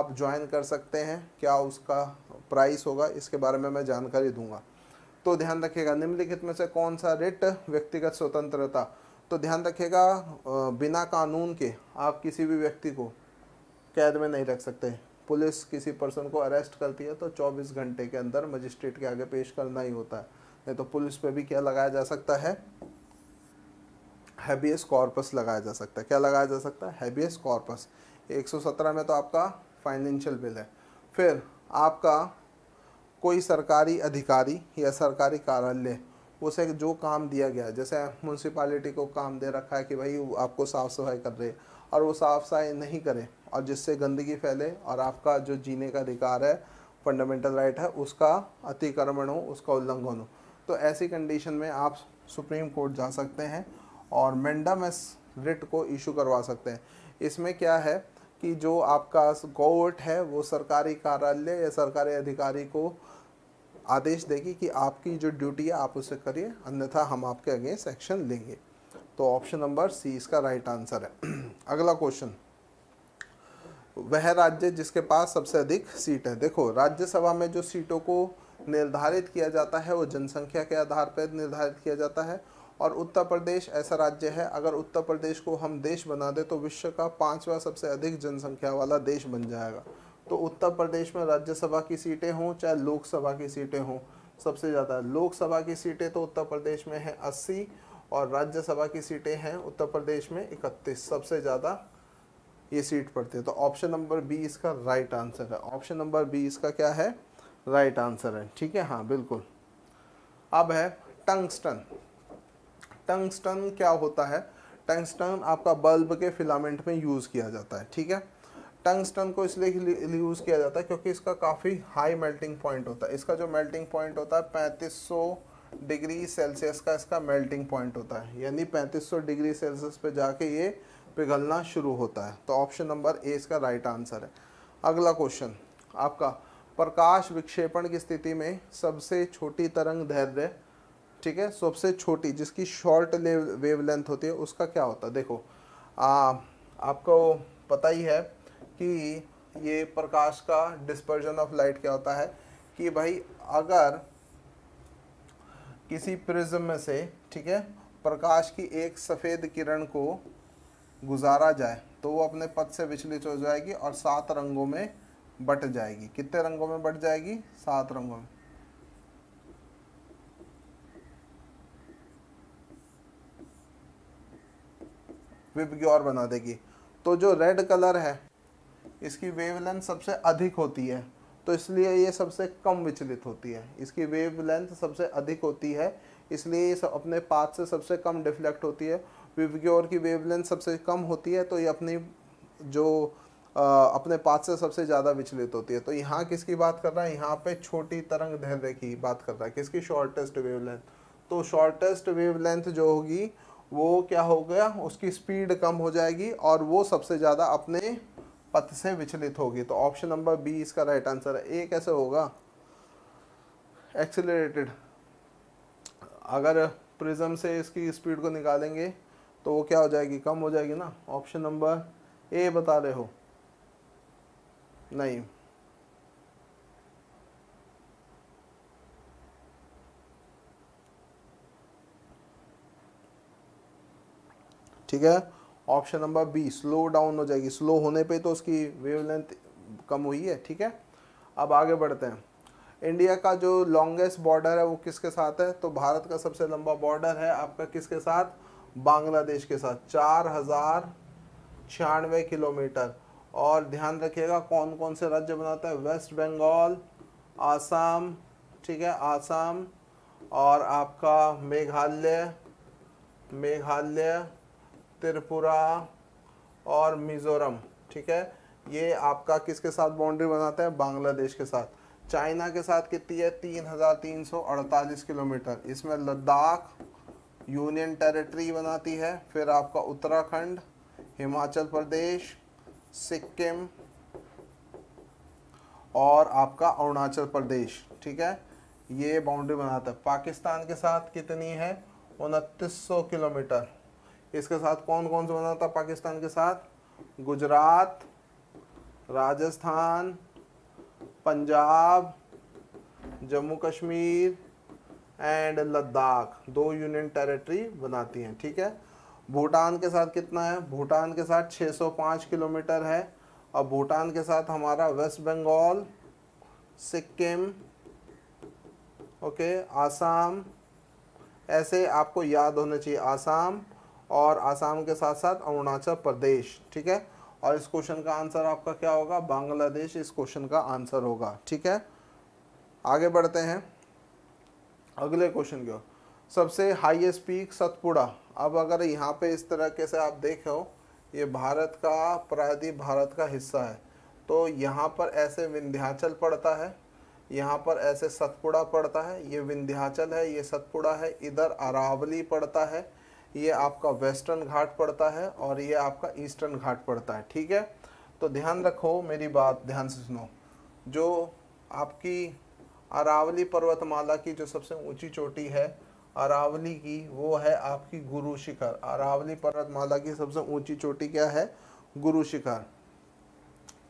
आप ज्वाइन कर सकते हैं क्या उसका प्राइस होगा इसके बारे में मैं जानकारी दूंगा तो ध्यान रखिएगा निम्नलिखित में से कौन सा रिट व्यक्तिगत स्वतंत्रता तो ध्यान रखिएगा बिना कानून के आप किसी भी व्यक्ति को कैद में नहीं रख सकते पुलिस किसी पर्सन को अरेस्ट करती है तो 24 घंटे के अंदर मजिस्ट्रेट के आगे पेश करना ही होता है नहीं तो पुलिस पे भी क्या लगाया जा सकता है हैबियस कॉर्पस लगाया जा सकता है क्या लगाया जा सकता है हैबियस कॉर्पस 117 में तो आपका फाइनेंशियल बिल है फिर आपका कोई सरकारी अधिकारी या सरकारी कार्यालय उसे जो काम दिया गया जैसे म्यूनसिपालिटी को काम दे रखा है कि भाई आपको साफ़ सफाई कर रहे और वो साफ़ सफाई नहीं करे और जिससे गंदगी फैले और आपका जो जीने का अधिकार है फंडामेंटल राइट है उसका अतिक्रमण हो उसका उल्लंघन हो तो ऐसी कंडीशन में आप सुप्रीम कोर्ट जा सकते हैं और मेंडम एस रिट को इशू करवा सकते हैं इसमें क्या है कि जो आपका गोवर्ट है वो सरकारी कार्यालय या सरकारी अधिकारी को आदेश देगी कि आपकी जो ड्यूटी है आप उसे करिए अन्यथा हम आपके अगेंस्ट एक्शन लेंगे तो ऑप्शन नंबर सी इसका राइट आंसर है अगला क्वेश्चन वह राज्य जिसके पास सबसे अधिक सीट है देखो राज्यसभा में जो सीटों को निर्धारित किया जाता है वो जनसंख्या के आधार पर निर्धारित किया जाता है और उत्तर प्रदेश ऐसा राज्य है अगर उत्तर प्रदेश को हम देश बना दें तो विश्व का पाँचवा सबसे अधिक जनसंख्या वाला देश बन जाएगा तो उत्तर प्रदेश में राज्यसभा की सीटें हों चाहे लोकसभा की सीटें हों सबसे ज़्यादा लोकसभा की सीटें तो उत्तर प्रदेश में हैं अस्सी और राज्यसभा की सीटें हैं उत्तर प्रदेश में इकतीस सबसे ज़्यादा ये सीट पड़ती है तो ऑप्शन नंबर बी इसका राइट आंसर है ऑप्शन नंबर बी इसका क्या है राइट आंसर है ठीक है हाँ बिल्कुल अब है टंगस्टन टंगस्टन क्या होता है टंगस्टन आपका बल्ब के फिलामेंट में यूज़ किया जाता है ठीक है टंगस्टन को इसलिए यूज़ किया जाता है क्योंकि इसका काफ़ी हाई मेल्टिंग पॉइंट होता है इसका जो मेल्टिंग पॉइंट होता है पैंतीस डिग्री सेल्सियस का इसका मेल्टिंग पॉइंट होता है यानी सौ डिग्री सेल्सियस पे जाके ये पिघलना शुरू होता है तो ऑप्शन नंबर ए इसका राइट आंसर है अगला क्वेश्चन आपका प्रकाश विक्षेपण की स्थिति में सबसे छोटी तरंग धैर्य ठीक है सबसे छोटी जिसकी शॉर्ट वेव लेंथ होती है उसका क्या होता है देखो आ, आपको पता ही है कि ये प्रकाश का डिस्पर्जन ऑफ लाइट क्या होता है कि भाई अगर किसी प्रिज्म में से ठीक है प्रकाश की एक सफ़ेद किरण को गुजारा जाए तो वो अपने पथ से विचलित हो जाएगी और सात रंगों में बट जाएगी कितने रंगों में बट जाएगी सात रंगों में विब की ओर बना देगी तो जो रेड कलर है इसकी वेव सबसे अधिक होती है तो इसलिए ये सबसे कम विचलित होती है इसकी वेव सबसे अधिक होती है इसलिए ये सब अपने पाथ से सबसे कम डिफ्लेक्ट होती है विव की ओर की वेव सबसे कम होती है तो ये अपनी जो आ, अपने पाथ से सबसे ज़्यादा विचलित होती है तो यहाँ किसकी बात कर रहा है यहाँ पे छोटी तरंग धैर्य की बात कर रहा है किसकी शॉर्टेस्ट वेव तो शॉर्टेस्ट वेवलेंथ जो होगी वो क्या हो गया उसकी स्पीड कम हो जाएगी और वो सबसे ज़्यादा अपने पथ से विचलित होगी तो ऑप्शन नंबर बी इसका राइट आंसर है ए कैसे होगा एक्सेलरेटेड अगर प्रिज्म से इसकी स्पीड को निकालेंगे तो वो क्या हो जाएगी कम हो जाएगी ना ऑप्शन नंबर ए बता रहे हो नहीं ठीक है option number B slow down हो जाएगी स्लो होने पे तो उसकी वेवलेंथ कम हुई है ठीक है अब आगे बढ़ते हैं इंडिया का जो लॉन्गेस्ट बॉर्डर है वो किसके साथ है तो भारत का सबसे लंबा बॉर्डर है आपका किसके साथ बांग्लादेश के साथ चार हज़ार छियानवे किलोमीटर और ध्यान रखिएगा कौन कौन से राज्य बनाता है वेस्ट बंगाल आसाम ठीक है आसाम और आपका मेघालय मेघालय त्रिपुरा और मिज़ोरम ठीक है ये आपका किसके साथ बाउंड्री बनाता है बांग्लादेश के साथ चाइना के साथ कितनी है तीन हज़ार तीन सौ अड़तालीस किलोमीटर इसमें लद्दाख यूनियन टेरिटरी बनाती है फिर आपका उत्तराखंड हिमाचल प्रदेश सिक्किम और आपका अरुणाचल प्रदेश ठीक है ये बाउंड्री बनाता है पाकिस्तान के साथ कितनी है उनतीस सौ किलोमीटर इसके साथ कौन कौन सा बना था पाकिस्तान के साथ गुजरात राजस्थान पंजाब जम्मू कश्मीर एंड लद्दाख दो यूनियन टेरिटरी बनाती हैं ठीक है भूटान के साथ कितना है भूटान के साथ 605 किलोमीटर है और भूटान के साथ हमारा वेस्ट बंगाल सिक्किम ओके आसाम ऐसे आपको याद होना चाहिए आसाम और आसाम के साथ साथ अरुणाचल प्रदेश ठीक है और इस क्वेश्चन का आंसर आपका क्या होगा बांग्लादेश इस क्वेश्चन का आंसर होगा ठीक है आगे बढ़ते हैं अगले क्वेश्चन की सबसे हाईएस्ट पीक सतपुड़ा अब अगर यहाँ पे इस तरह के से आप रहे हो ये भारत का प्रायद्वीप भारत का हिस्सा है तो यहाँ पर ऐसे विंध्याचल पड़ता है यहाँ पर ऐसे सतपुड़ा पड़ता है ये विंध्याचल है ये सतपुड़ा है इधर अरावली पड़ता है ये आपका वेस्टर्न घाट पड़ता है और ये आपका ईस्टर्न घाट पड़ता है ठीक है तो ध्यान रखो मेरी बात ध्यान से सुनो जो आपकी अरावली पर्वतमाला की जो सबसे ऊंची चोटी है अरावली की वो है आपकी गुरु शिखर अरावली पर्वतमाला की सबसे ऊंची चोटी क्या है गुरु शिखर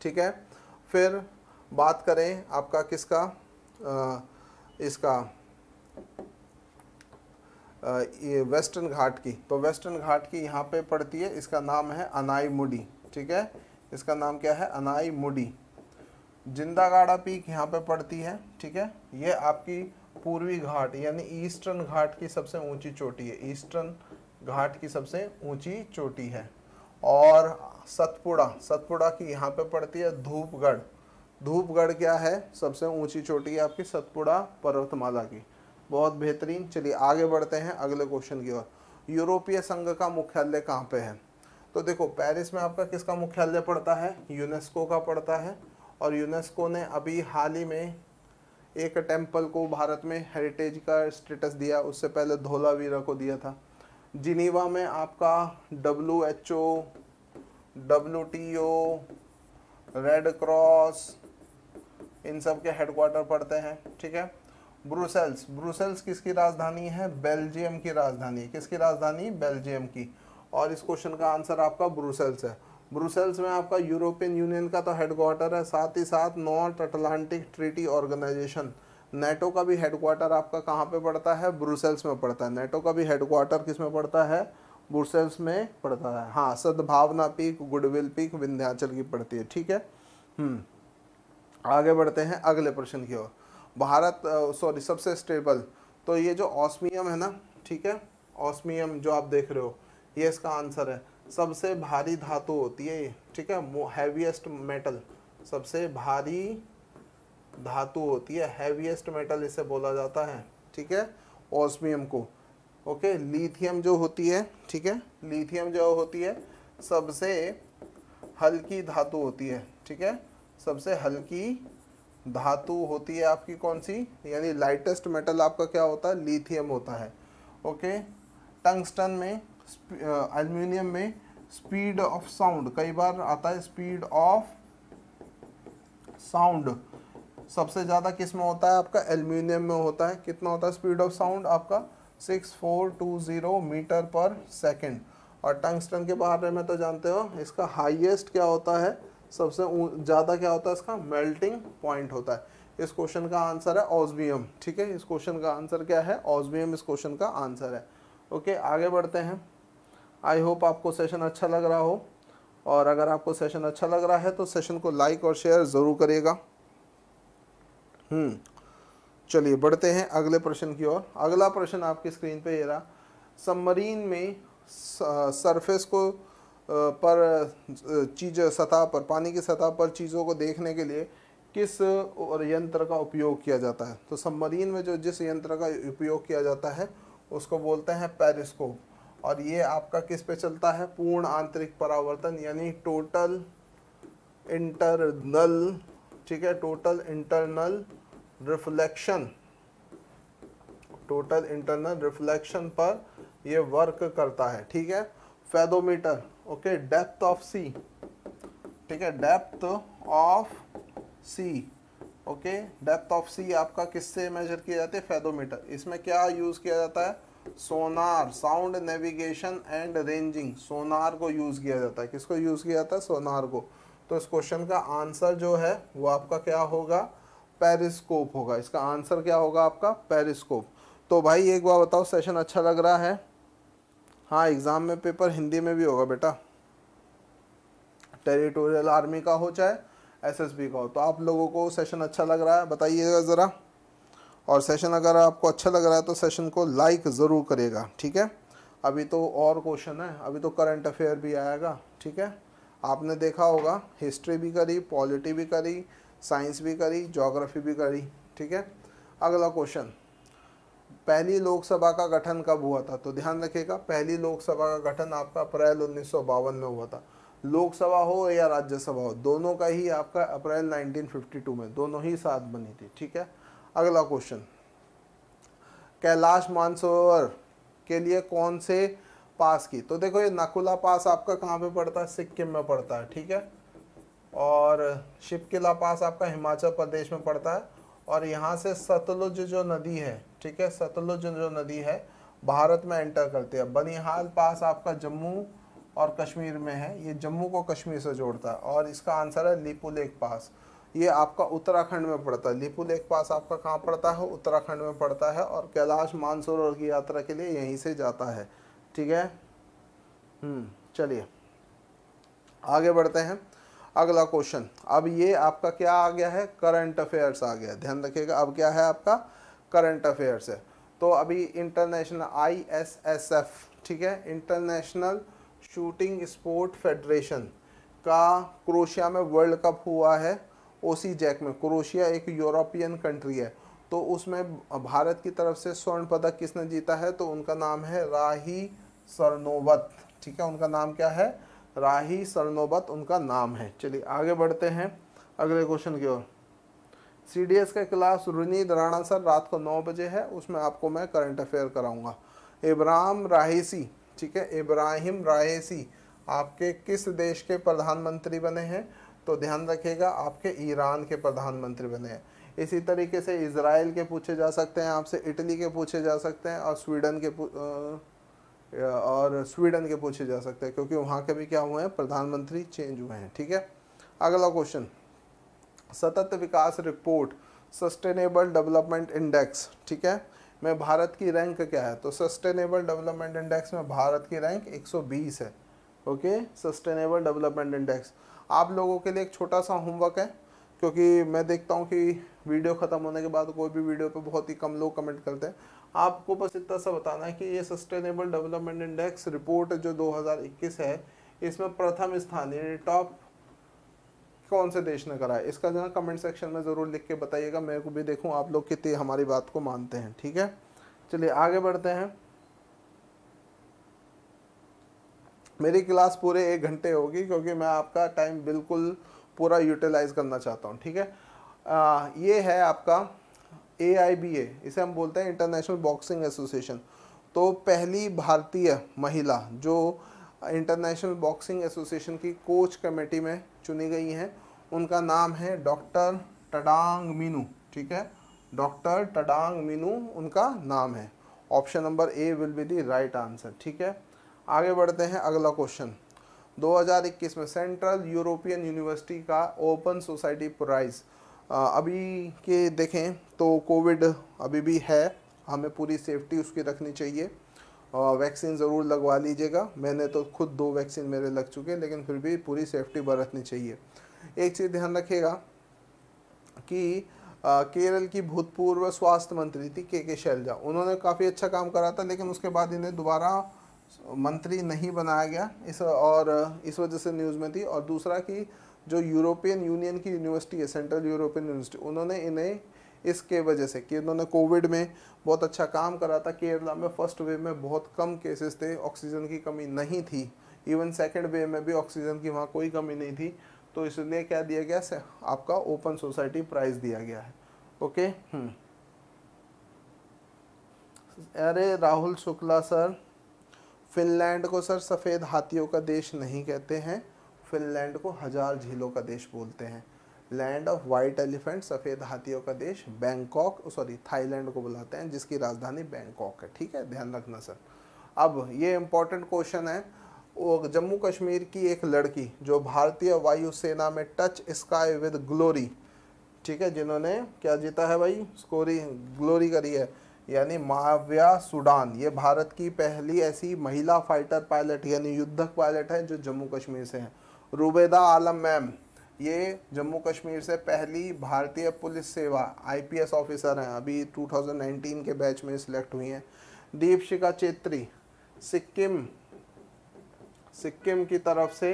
ठीक है फिर बात करें आपका किसका आ, इसका ये वेस्टर्न घाट की तो वेस्टर्न घाट की यहाँ पे पड़ती है इसका नाम है अनाई मुडी ठीक है इसका नाम क्या है अनाई मुडी जिंदागाड़ा पीक यहाँ पे पड़ती है ठीक है ये आपकी पूर्वी घाट यानी ईस्टर्न घाट की सबसे ऊंची चोटी है ईस्टर्न घाट की सबसे ऊंची चोटी है और सतपुड़ा सतपुड़ा की यहाँ पे पड़ती है धूपगढ़ धूपगढ़ क्या है सबसे ऊंची चोटी है आपकी सतपुड़ा पर्वतमाला की बहुत बेहतरीन चलिए आगे बढ़ते हैं अगले क्वेश्चन की ओर यूरोपीय संघ का मुख्यालय कहाँ पे है तो देखो पेरिस में आपका किसका मुख्यालय पड़ता है यूनेस्को का पड़ता है और यूनेस्को ने अभी हाल ही में एक टेम्पल को भारत में हेरिटेज का स्टेटस दिया उससे पहले धोलावीरा को दिया था जिनीवा में आपका W H O W T O red cross इन सब के हेडक्वार्टर पड़ते हैं ठीक है ब्रुसेल्स ब्रुसेल्स किसकी राजधानी है बेल्जियम की राजधानी किसकी राजधानी बेल्जियम की और इस क्वेश्चन का आंसर आपका ब्रुसेल्स है ब्रुसेल्स में आपका यूरोपियन यूनियन का तो हेडक्वार्टर है साथ ही साथ North Atlantic Treaty Organization NATO का भी हेडक्वार्टर आपका कहाँ पे पड़ता है ब्रुसेल्स में पड़ता है नेटो का भी हेडक्वार्टर किस में पड़ता है ब्रुसेल्स में पड़ता है हाँ सद्भावना पीक गुडविल पीक विंध्याचल की पड़ती है ठीक है हम्म, आगे बढ़ते हैं अगले प्रश्न की ओर भारत सॉरी सबसे स्टेबल तो ये जो ऑस्मियम है ना ठीक है ऑस्मियम जो आप देख रहे हो ये इसका आंसर है सबसे भारी धातु होती है ये ठीक है हैवीएस्ट मेटल सबसे भारी धातु होती है हैवीएस्ट मेटल इसे बोला जाता है ठीक है ऑस्मियम को ओके लिथियम जो होती है ठीक है लिथियम जो होती है सबसे हल्की धातु होती है ठीक है सबसे हल्की धातु होती है आपकी कौन सी यानी लाइटेस्ट मेटल आपका क्या होता है लिथियम होता है ओके टंगस्टन में एल्यूमिनियम में स्पीड ऑफ साउंड कई बार आता है स्पीड ऑफ साउंड सबसे ज़्यादा किस में होता है आपका एल्यूमिनियम में होता है कितना होता है स्पीड ऑफ साउंड आपका six four two zero metre पर सेकेंड और टंगस्टन के बारे में तो जानते हो इसका हाईएस्ट क्या होता है सबसे ज़्यादा क्या होता है इसका मेल्टिंग पॉइंट होता है इस क्वेश्चन का आंसर है ऑजबियम ठीक है इस क्वेश्चन का आंसर क्या है ऑजबियम इस क्वेश्चन का आंसर है ओके आगे बढ़ते हैं आई होप आपको सेशन अच्छा लग रहा हो और अगर आपको सेशन अच्छा लग रहा है तो सेशन को लाइक और शेयर ज़रूर करिएगा हम्म, चलिए बढ़ते हैं अगले प्रश्न की ओर अगला प्रश्न आपकी स्क्रीन पे ये रहा सबमरीन में सरफेस को पर चीज सतह पर पानी की सतह पर चीज़ों को देखने के लिए किस और यंत्र का उपयोग किया जाता है तो सबमरीन में जो जिस यंत्र का उपयोग किया जाता है उसको बोलते हैं पेरिस्कोप और ये आपका किस पे चलता है पूर्ण आंतरिक परावर्तन यानी टोटल इंटरनल ठीक है total internal reflection total internal reflection पर यह वर्क करता है ठीक है fathometer okay depth of sea ठीक है depth of sea okay depth of sea आपका किससे मेजर किया जाता है फेदोमीटर इसमें क्या यूज़ किया जाता है sonar sound navigation and ranging sonar को यूज़ किया जाता है किसको यूज़ किया जाता है सोनार को तो इस क्वेश्चन का आंसर जो है वो आपका क्या होगा पेरिस्कोप होगा इसका आंसर क्या होगा आपका पेरिस्कोप तो भाई एक बार बताओ सेशन अच्छा लग रहा है हाँ एग्ज़ाम में पेपर हिंदी में भी होगा बेटा टेरिटोरियल आर्मी का हो चाहे एसएसबी का हो तो आप लोगों को सेशन अच्छा लग रहा है बताइएगा ज़रा और सेशन अगर आपको अच्छा लग रहा है तो सेशन को लाइक ज़रूर करेगा ठीक है अभी तो और क्वेश्चन है अभी तो करंट अफेयर भी आएगा ठीक है आपने देखा होगा हिस्ट्री भी करी पॉलिटी भी करी साइंस भी करी जोग्राफी भी करी ठीक है अगला क्वेश्चन पहली लोकसभा का गठन कब हुआ था तो ध्यान रखिएगा पहली लोकसभा का गठन आपका अप्रैल उन्नीस में हुआ था लोकसभा हो या राज्यसभा हो दोनों का ही आपका अप्रैल 1952 में दोनों ही साथ बनी थी ठीक है अगला क्वेश्चन कैलाश मानसरोवर के लिए कौन से पास की तो देखो ये नकुला पास आपका कहाँ पे पड़ता है सिक्किम में पड़ता है ठीक है और शिपकिला पास आपका हिमाचल प्रदेश में पड़ता है और यहाँ से सतलुज जो नदी है ठीक है सतलुज जो नदी है भारत में एंटर करती है बनिहाल पास आपका जम्मू और कश्मीर में है ये जम्मू को कश्मीर से जोड़ता है और इसका आंसर है लिपू लेक पास ये आपका उत्तराखंड में पड़ता है लिपू लेक पास आपका कहाँ पड़ता है उत्तराखंड में पड़ता है और कैलाश मानसरोवर की यात्रा के लिए यहीं से जाता है ठीक है हम्म, चलिए आगे बढ़ते हैं अगला क्वेश्चन अब ये आपका क्या आ गया है करंट अफेयर्स आ गया ध्यान रखिएगा अब क्या है आपका करंट अफेयर्स है तो अभी इंटरनेशनल आईएसएसएफ ठीक है इंटरनेशनल शूटिंग स्पोर्ट फेडरेशन का क्रोशिया में वर्ल्ड कप हुआ है ओसी जैक में क्रोशिया एक यूरोपियन कंट्री है तो उसमें भारत की तरफ से स्वर्ण पदक किसने जीता है तो उनका नाम है राही सरनोवत ठीक है उनका नाम क्या है राही सरनोबत उनका नाम है चलिए आगे बढ़ते हैं अगले क्वेश्चन की ओर सी डी एस का क्लास रुनीत राणा सर रात को नौ बजे है उसमें आपको मैं करंट अफेयर कराऊंगा इब्राहिम राहेसी ठीक है इब्राहिम राहेसी आपके किस देश के प्रधानमंत्री बने हैं तो ध्यान रखिएगा आपके ईरान के प्रधानमंत्री बने हैं इसी तरीके से इसराइल के पूछे जा सकते हैं आपसे इटली के पूछे जा सकते हैं और स्वीडन के और स्वीडन के पूछे जा सकते हैं क्योंकि वहाँ के भी क्या हुए हैं प्रधानमंत्री चेंज हुए हैं ठीक है अगला क्वेश्चन सतत विकास रिपोर्ट सस्टेनेबल डेवलपमेंट इंडेक्स ठीक है में भारत की रैंक क्या है तो सस्टेनेबल डेवलपमेंट इंडेक्स में भारत की रैंक 120 है ओके सस्टेनेबल डेवलपमेंट इंडेक्स आप लोगों के लिए एक छोटा सा होमवर्क है क्योंकि मैं देखता हूँ कि वीडियो ख़त्म होने के बाद कोई भी वीडियो पे बहुत ही कम लोग कमेंट करते हैं आपको बस इतना सा बताना है कि ये सस्टेनेबल डेवलपमेंट इंडेक्स रिपोर्ट जो 2021 है इसमें प्रथम स्थान यानी टॉप कौन से देश ने करा है इसका जो कमेंट सेक्शन में ज़रूर लिख के बताइएगा मेरे को भी देखूँ आप लोग कितनी हमारी बात को मानते हैं ठीक है चलिए आगे बढ़ते हैं मेरी क्लास पूरे एक घंटे होगी क्योंकि मैं आपका टाइम बिल्कुल पूरा यूटिलाइज करना चाहता हूँ ठीक है आ, ये है आपका ए आई बी ए इसे हम बोलते हैं इंटरनेशनल बॉक्सिंग एसोसिएशन तो पहली भारतीय महिला जो इंटरनेशनल बॉक्सिंग एसोसिएशन की कोच कमेटी में चुनी गई हैं उनका नाम है डॉक्टर टडांग मीनू ठीक है डॉक्टर टडांग मीनू उनका नाम है option number A will be the right answer ठीक है आगे बढ़ते हैं अगला क्वेश्चन 2021 में सेंट्रल यूरोपियन यूनिवर्सिटी का ओपन सोसाइटी प्राइज़ अभी के देखें तो कोविड अभी भी है हमें पूरी सेफ्टी उसकी रखनी चाहिए वैक्सीन ज़रूर लगवा लीजिएगा मैंने तो खुद दो वैक्सीन मेरे लग चुके हैं लेकिन फिर भी पूरी सेफ्टी बरतनी चाहिए एक चीज़ ध्यान रखिएगा कि केरल की भूतपूर्व स्वास्थ्य मंत्री थी के के शैलजा उन्होंने काफ़ी अच्छा काम करा था लेकिन उसके बाद इन्हें दोबारा मंत्री नहीं बनाया गया इस और इस वजह से न्यूज़ में थी और दूसरा कि जो यूरोपियन यूनियन की यूनिवर्सिटी है सेंट्रल यूरोपियन यूनिवर्सिटी उन्होंने इन्हें इसके वजह से कि उन्होंने कोविड में बहुत अच्छा काम करा था केरला में फर्स्ट वेव में बहुत कम केसेस थे ऑक्सीजन की कमी नहीं थी इवन सेकेंड वेव में भी ऑक्सीजन की वहाँ कोई कमी नहीं थी तो इसलिए क्या दिया गया आपका ओपन सोसाइटी प्राइज दिया गया है ओके हम्म। अरे राहुल शुक्ला सर फिनलैंड को सर सफ़ेद हाथियों का देश नहीं कहते हैं फिनलैंड को हजार झीलों का देश बोलते हैं लैंड ऑफ वाइट एलिफेंट सफ़ेद हाथियों का देश बैंकॉक सॉरी थाईलैंड को बुलाते हैं जिसकी राजधानी बैंकॉक है ठीक है ध्यान रखना सर अब ये इम्पोर्टेंट क्वेश्चन है जम्मू कश्मीर की एक लड़की जो भारतीय वायुसेना में टच स्काई विद ग्लोरी ठीक है जिन्होंने क्या जीता है भाई स्कोरी ग्लोरी करी है यानी माव्या सूडान ये भारत की पहली ऐसी महिला फाइटर पायलट यानी युद्धक पायलट है जो जम्मू कश्मीर से है रुबेदा आलम मैम ये जम्मू कश्मीर से पहली भारतीय पुलिस सेवा आईपीएस ऑफिसर हैं अभी 2019 के बैच में सिलेक्ट हुई हैं दीपशिका चेत्री सिक्किम सिक्किम की तरफ से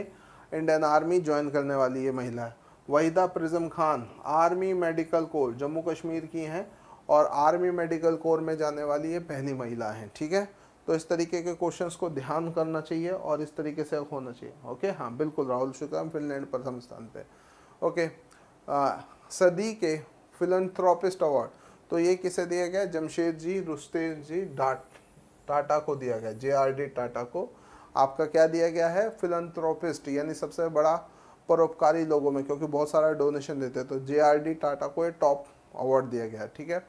इंडियन आर्मी ज्वाइन करने वाली ये महिला है Waheeda Prism Khan army medical corps Jammu Kashmir की हैं और आर्मी मेडिकल कोर में जाने वाली ये पहली महिला हैं ठीक है तो इस तरीके के क्वेश्चंस को ध्यान करना चाहिए और इस तरीके से होना चाहिए ओके हाँ बिल्कुल राहुल शुक्रम फिनलैंड प्रथम स्थान पे ओके आ, सदी के फिलंथ्रोपिस्ट अवार्ड तो ये किसे दिया गया जमशेद जी रुस्तेम जी डाट टाटा को दिया गया जे आर डी टाटा को आपका क्या दिया गया है फिलंथ्रोपिस्ट यानी सबसे बड़ा परोपकारी लोगों में क्योंकि बहुत सारा डोनेशन देते हैं तो जे आर डी टाटा को ये टॉप अवार्ड दिया गया ठीक है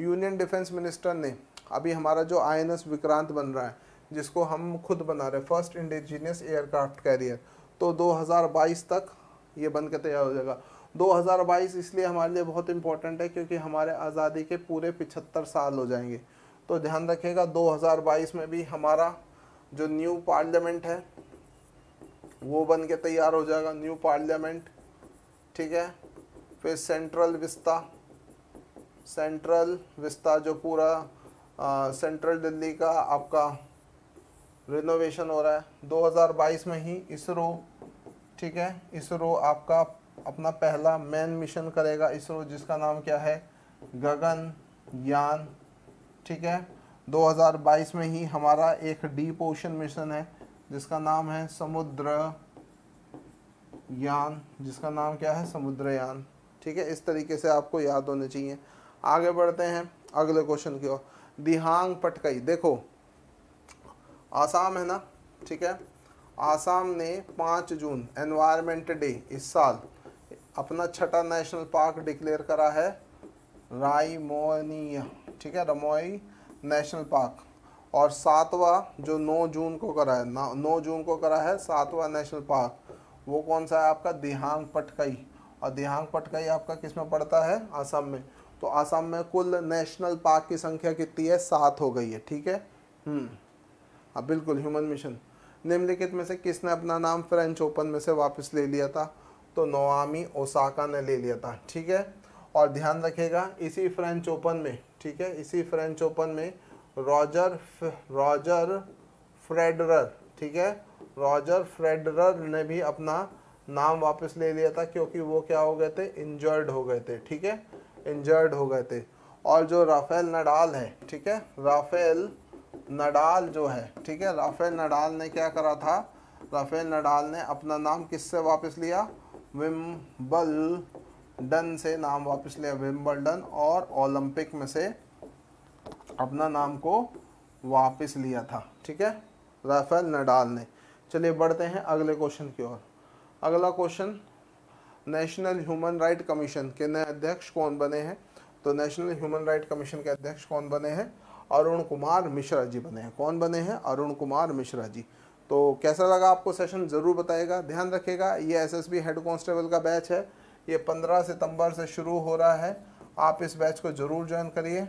यूनियन डिफेंस मिनिस्टर ने अभी हमारा जो आई विक्रांत बन रहा है जिसको हम खुद बना रहे फर्स्ट इंडिजीनियस एयरक्राफ्ट कैरियर तो 2022 तक ये बन के तैयार हो जाएगा 2022 इसलिए हमारे लिए बहुत इंपॉर्टेंट है क्योंकि हमारे आज़ादी के पूरे पिछहत्तर साल हो जाएंगे तो ध्यान रखिएगा 2022 में भी हमारा जो न्यू पार्लियामेंट है वो बन के तैयार हो जाएगा न्यू पार्लियामेंट ठीक है फिर सेंट्रल विस्ता सेंट्रल विस्ता जो पूरा सेंट्रल दिल्ली का आपका रिनोवेशन हो रहा है 2022 में ही इसरो ठीक है इसरो आपका अपना पहला मैन मिशन करेगा इसरो जिसका नाम क्या है गगन यान ठीक है 2022 में ही हमारा एक डीप ओशन मिशन है जिसका नाम है समुद्र यान जिसका नाम क्या है समुद्र यान ठीक है इस तरीके से आपको याद होने चाहिए आगे बढ़ते हैं अगले क्वेश्चन की ओर दिहांग पटकई देखो आसाम है ना ठीक है आसाम ने पाँच जून एनवायरमेंट डे इस साल अपना छठा नेशनल पार्क डिक्लेयर करा है रायमोनिया ठीक है रमोई नेशनल पार्क और सातवा जो नौ जून को करा है ना नौ जून को करा है सातवा नेशनल पार्क वो कौन सा है आपका दिहांग पटकई और दिहांग पटकई आपका किस में पड़ता है असम में तो आसाम में कुल नेशनल पार्क की संख्या कितनी है सात हो गई है ठीक है हम्म। हाँ बिल्कुल ह्यूमन मिशन निम्नलिखित में से किसने अपना नाम फ्रेंच ओपन में से वापस ले लिया था तो नोआमी ओसाका ने ले लिया था ठीक है और ध्यान रखेगा इसी फ्रेंच ओपन में ठीक है इसी फ्रेंच ओपन में रॉजर रॉजर फ्रेडरर ठीक है रॉजर फ्रेडरर ने भी अपना नाम वापस ले लिया था क्योंकि वो क्या हो गए थे इंजर्ड हो गए थे ठीक है इंजर्ड हो गए थे और जो राफेल नडाल है ठीक है राफेल नडाल जो है ठीक है राफेल नडाल ने क्या करा था राफेल नडाल ने अपना नाम किससे वापस लिया विम्बल डन से नाम वापस लिया विम्बलडन और ओलंपिक में से अपना नाम को वापस लिया था ठीक है राफेल नडाल ने चलिए बढ़ते हैं अगले क्वेश्चन की ओर अगला question national human right commission के नए अध्यक्ष कौन बने हैं तो नेशनल ह्यूमन राइट कमीशन के अध्यक्ष कौन बने हैं अरुण कुमार मिश्रा जी बने हैं कौन बने हैं अरुण कुमार मिश्रा जी तो कैसा लगा आपको सेशन ज़रूर बताएगा ध्यान रखेगा ये एसएसबी हेड कांस्टेबल का बैच है ये 15 सितंबर से शुरू हो रहा है आप इस बैच को ज़रूर ज्वाइन करिए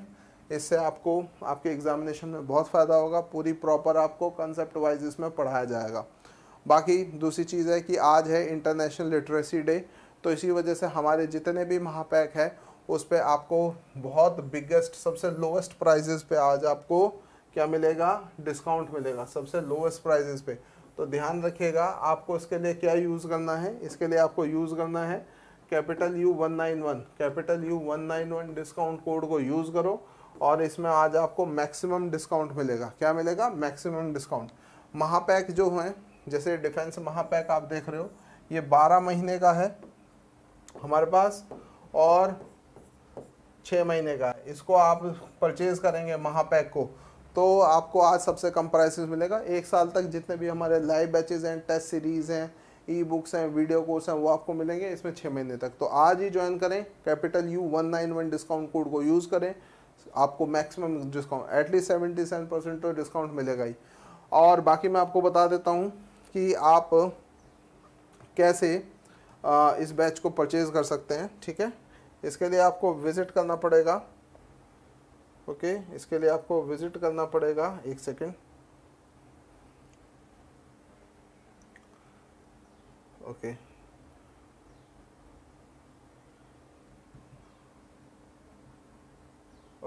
इससे आपको आपके एग्जामिनेशन में बहुत फ़ायदा होगा पूरी प्रॉपर आपको कंसेप्ट वाइज इसमें पढ़ाया जाएगा बाकी दूसरी चीज़ है कि आज है इंटरनेशनल लिटरेसी डे तो इसी वजह से हमारे जितने भी महापैक है उस पर आपको बहुत बिगेस्ट सबसे लोएस्ट प्राइजेस पे आज आपको क्या मिलेगा डिस्काउंट मिलेगा सबसे लोएस्ट प्राइजेस पे तो ध्यान रखिएगा आपको इसके लिए क्या यूज़ करना है इसके लिए आपको यूज़ करना है capital U one nine one capital U one nine one discount code को यूज़ करो और इसमें आज आपको मैक्सिमम डिस्काउंट मिलेगा क्या मिलेगा मैक्सिमम डिस्काउंट महापैक जो हैं जैसे डिफेंस महापैक आप देख रहे हो ये बारह महीने का है हमारे पास और छः महीने का है इसको आप परचेज़ करेंगे महापैक को तो आपको आज सबसे कम प्राइसेस मिलेगा एक साल तक जितने भी हमारे लाइव बैचेज़ हैं टेस्ट सीरीज़ हैं ई बुक्स हैं वीडियो कोर्स हैं वो आपको मिलेंगे इसमें छः महीने तक तो आज ही ज्वाइन करें capital U one nine one discount code को यूज़ करें आपको maximum discount at least seventy seven percent तो डिस्काउंट मिलेगा ही और बाकी मैं आपको बता देता हूँ कि आप कैसे इस बैच को परचेज़ कर सकते हैं ठीक है इसके लिए आपको विज़िट करना पड़ेगा ओके इसके लिए आपको विज़िट करना पड़ेगा एक सेकेंड ओके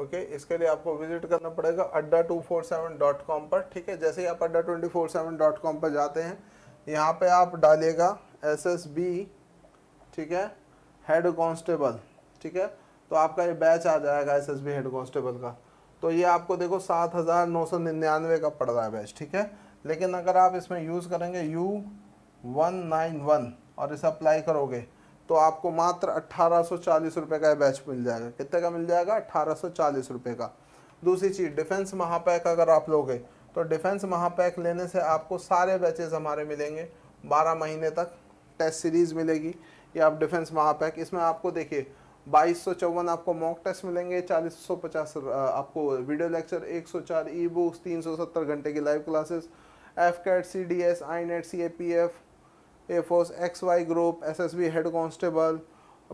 ओके okay, इसके लिए आपको विजिट करना पड़ेगा Adda two four seven dot com पर ठीक है जैसे ही आप Adda twenty four seven dot com पर जाते हैं यहाँ पे आप डालिएगा एस एस बी ठीक है हेड कांस्टेबल ठीक है तो आपका ये बैच आ जाएगा एस हेड कांस्टेबल का तो ये आपको देखो सात हज़ार नौ सौ निन्यानवे का पड़ रहा है बैच ठीक है लेकिन अगर आप इसमें यूज़ करेंगे यू वन नाइन वन और इसे अप्लाई करोगे तो आपको मात्र अट्ठारह सौ चालीस रुपये का बैच मिल जाएगा कितने का मिल जाएगा अट्ठारह सौ चालीस रुपये का दूसरी चीज़ डिफेंस महापैक अगर आप लोगे तो डिफेंस महापैक लेने से आपको सारे बैचेस हमारे मिलेंगे बारह महीने तक टेस्ट सीरीज़ मिलेगी या आप डिफेंस महापैक इसमें आपको देखिए बाईस आपको मॉक टेस्ट मिलेंगे पचास आपको वीडियो लेक्चर 104 ई बुक्स 370 घंटे की live classes AFCAT C D S INET C A P F air force X Y group S S B head constable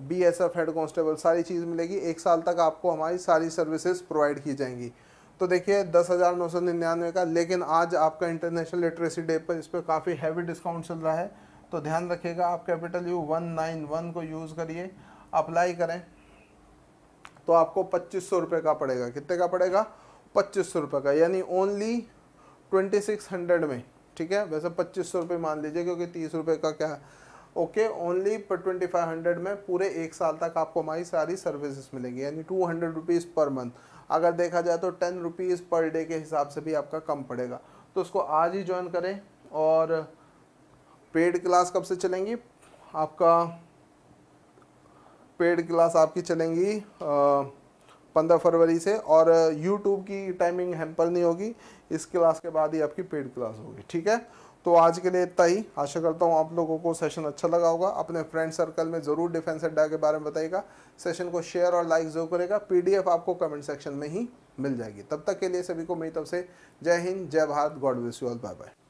B S F head constable सारी चीज़ मिलेगी एक साल तक आपको हमारी सारी सर्विसेज प्रोवाइड की जाएंगी तो देखिए दस हज़ार नौ सौ निन्यानवे का लेकिन आज आपका इंटरनेशनल लिटरेसी डे पर इस पर काफ़ी हैवी डिस्काउंट चल रहा है तो ध्यान रखिएगा आप capital U one nine one को यूज़ करिए अप्लाई करें तो आपको पच्चीस सौ रुपये का पड़ेगा कितने का पड़ेगा पच्चीस सौ रुपये का यानी ओनली ट्वेंटी सिक्स हंड्रेड में ठीक है वैसे पच्चीस सौ रुपये मान लीजिए क्योंकि तीस रुपये का क्या है okay only twenty five hundred में पूरे एक साल तक आपको हमारी सारी सर्विसेज मिलेंगी यानी two hundred rupees per month अगर देखा जाए तो टेन रुपीज़ पर डे के हिसाब से भी आपका कम पड़ेगा तो उसको आज ही ज्वाइन करें और पेड क्लास कब से चलेंगी आपका पेड क्लास आपकी चलेंगी पंद्रह फरवरी से और यूट्यूब की टाइमिंग हेम्पल नहीं होगी इस क्लास के बाद ही आपकी पेड क्लास होगी ठीक है तो आज के लिए इतना ही आशा करता हूँ आप लोगों को सेशन अच्छा लगा होगा अपने फ्रेंड सर्कल में ज़रूर डिफेंस अड्डा के बारे में बताइएगा सेशन को शेयर और लाइक जरूर करेगा पीडीएफ आपको कमेंट सेक्शन में ही मिल जाएगी तब तक के लिए सभी को मेरी तरफ से जय हिंद जय Bharat God wish you all bye bye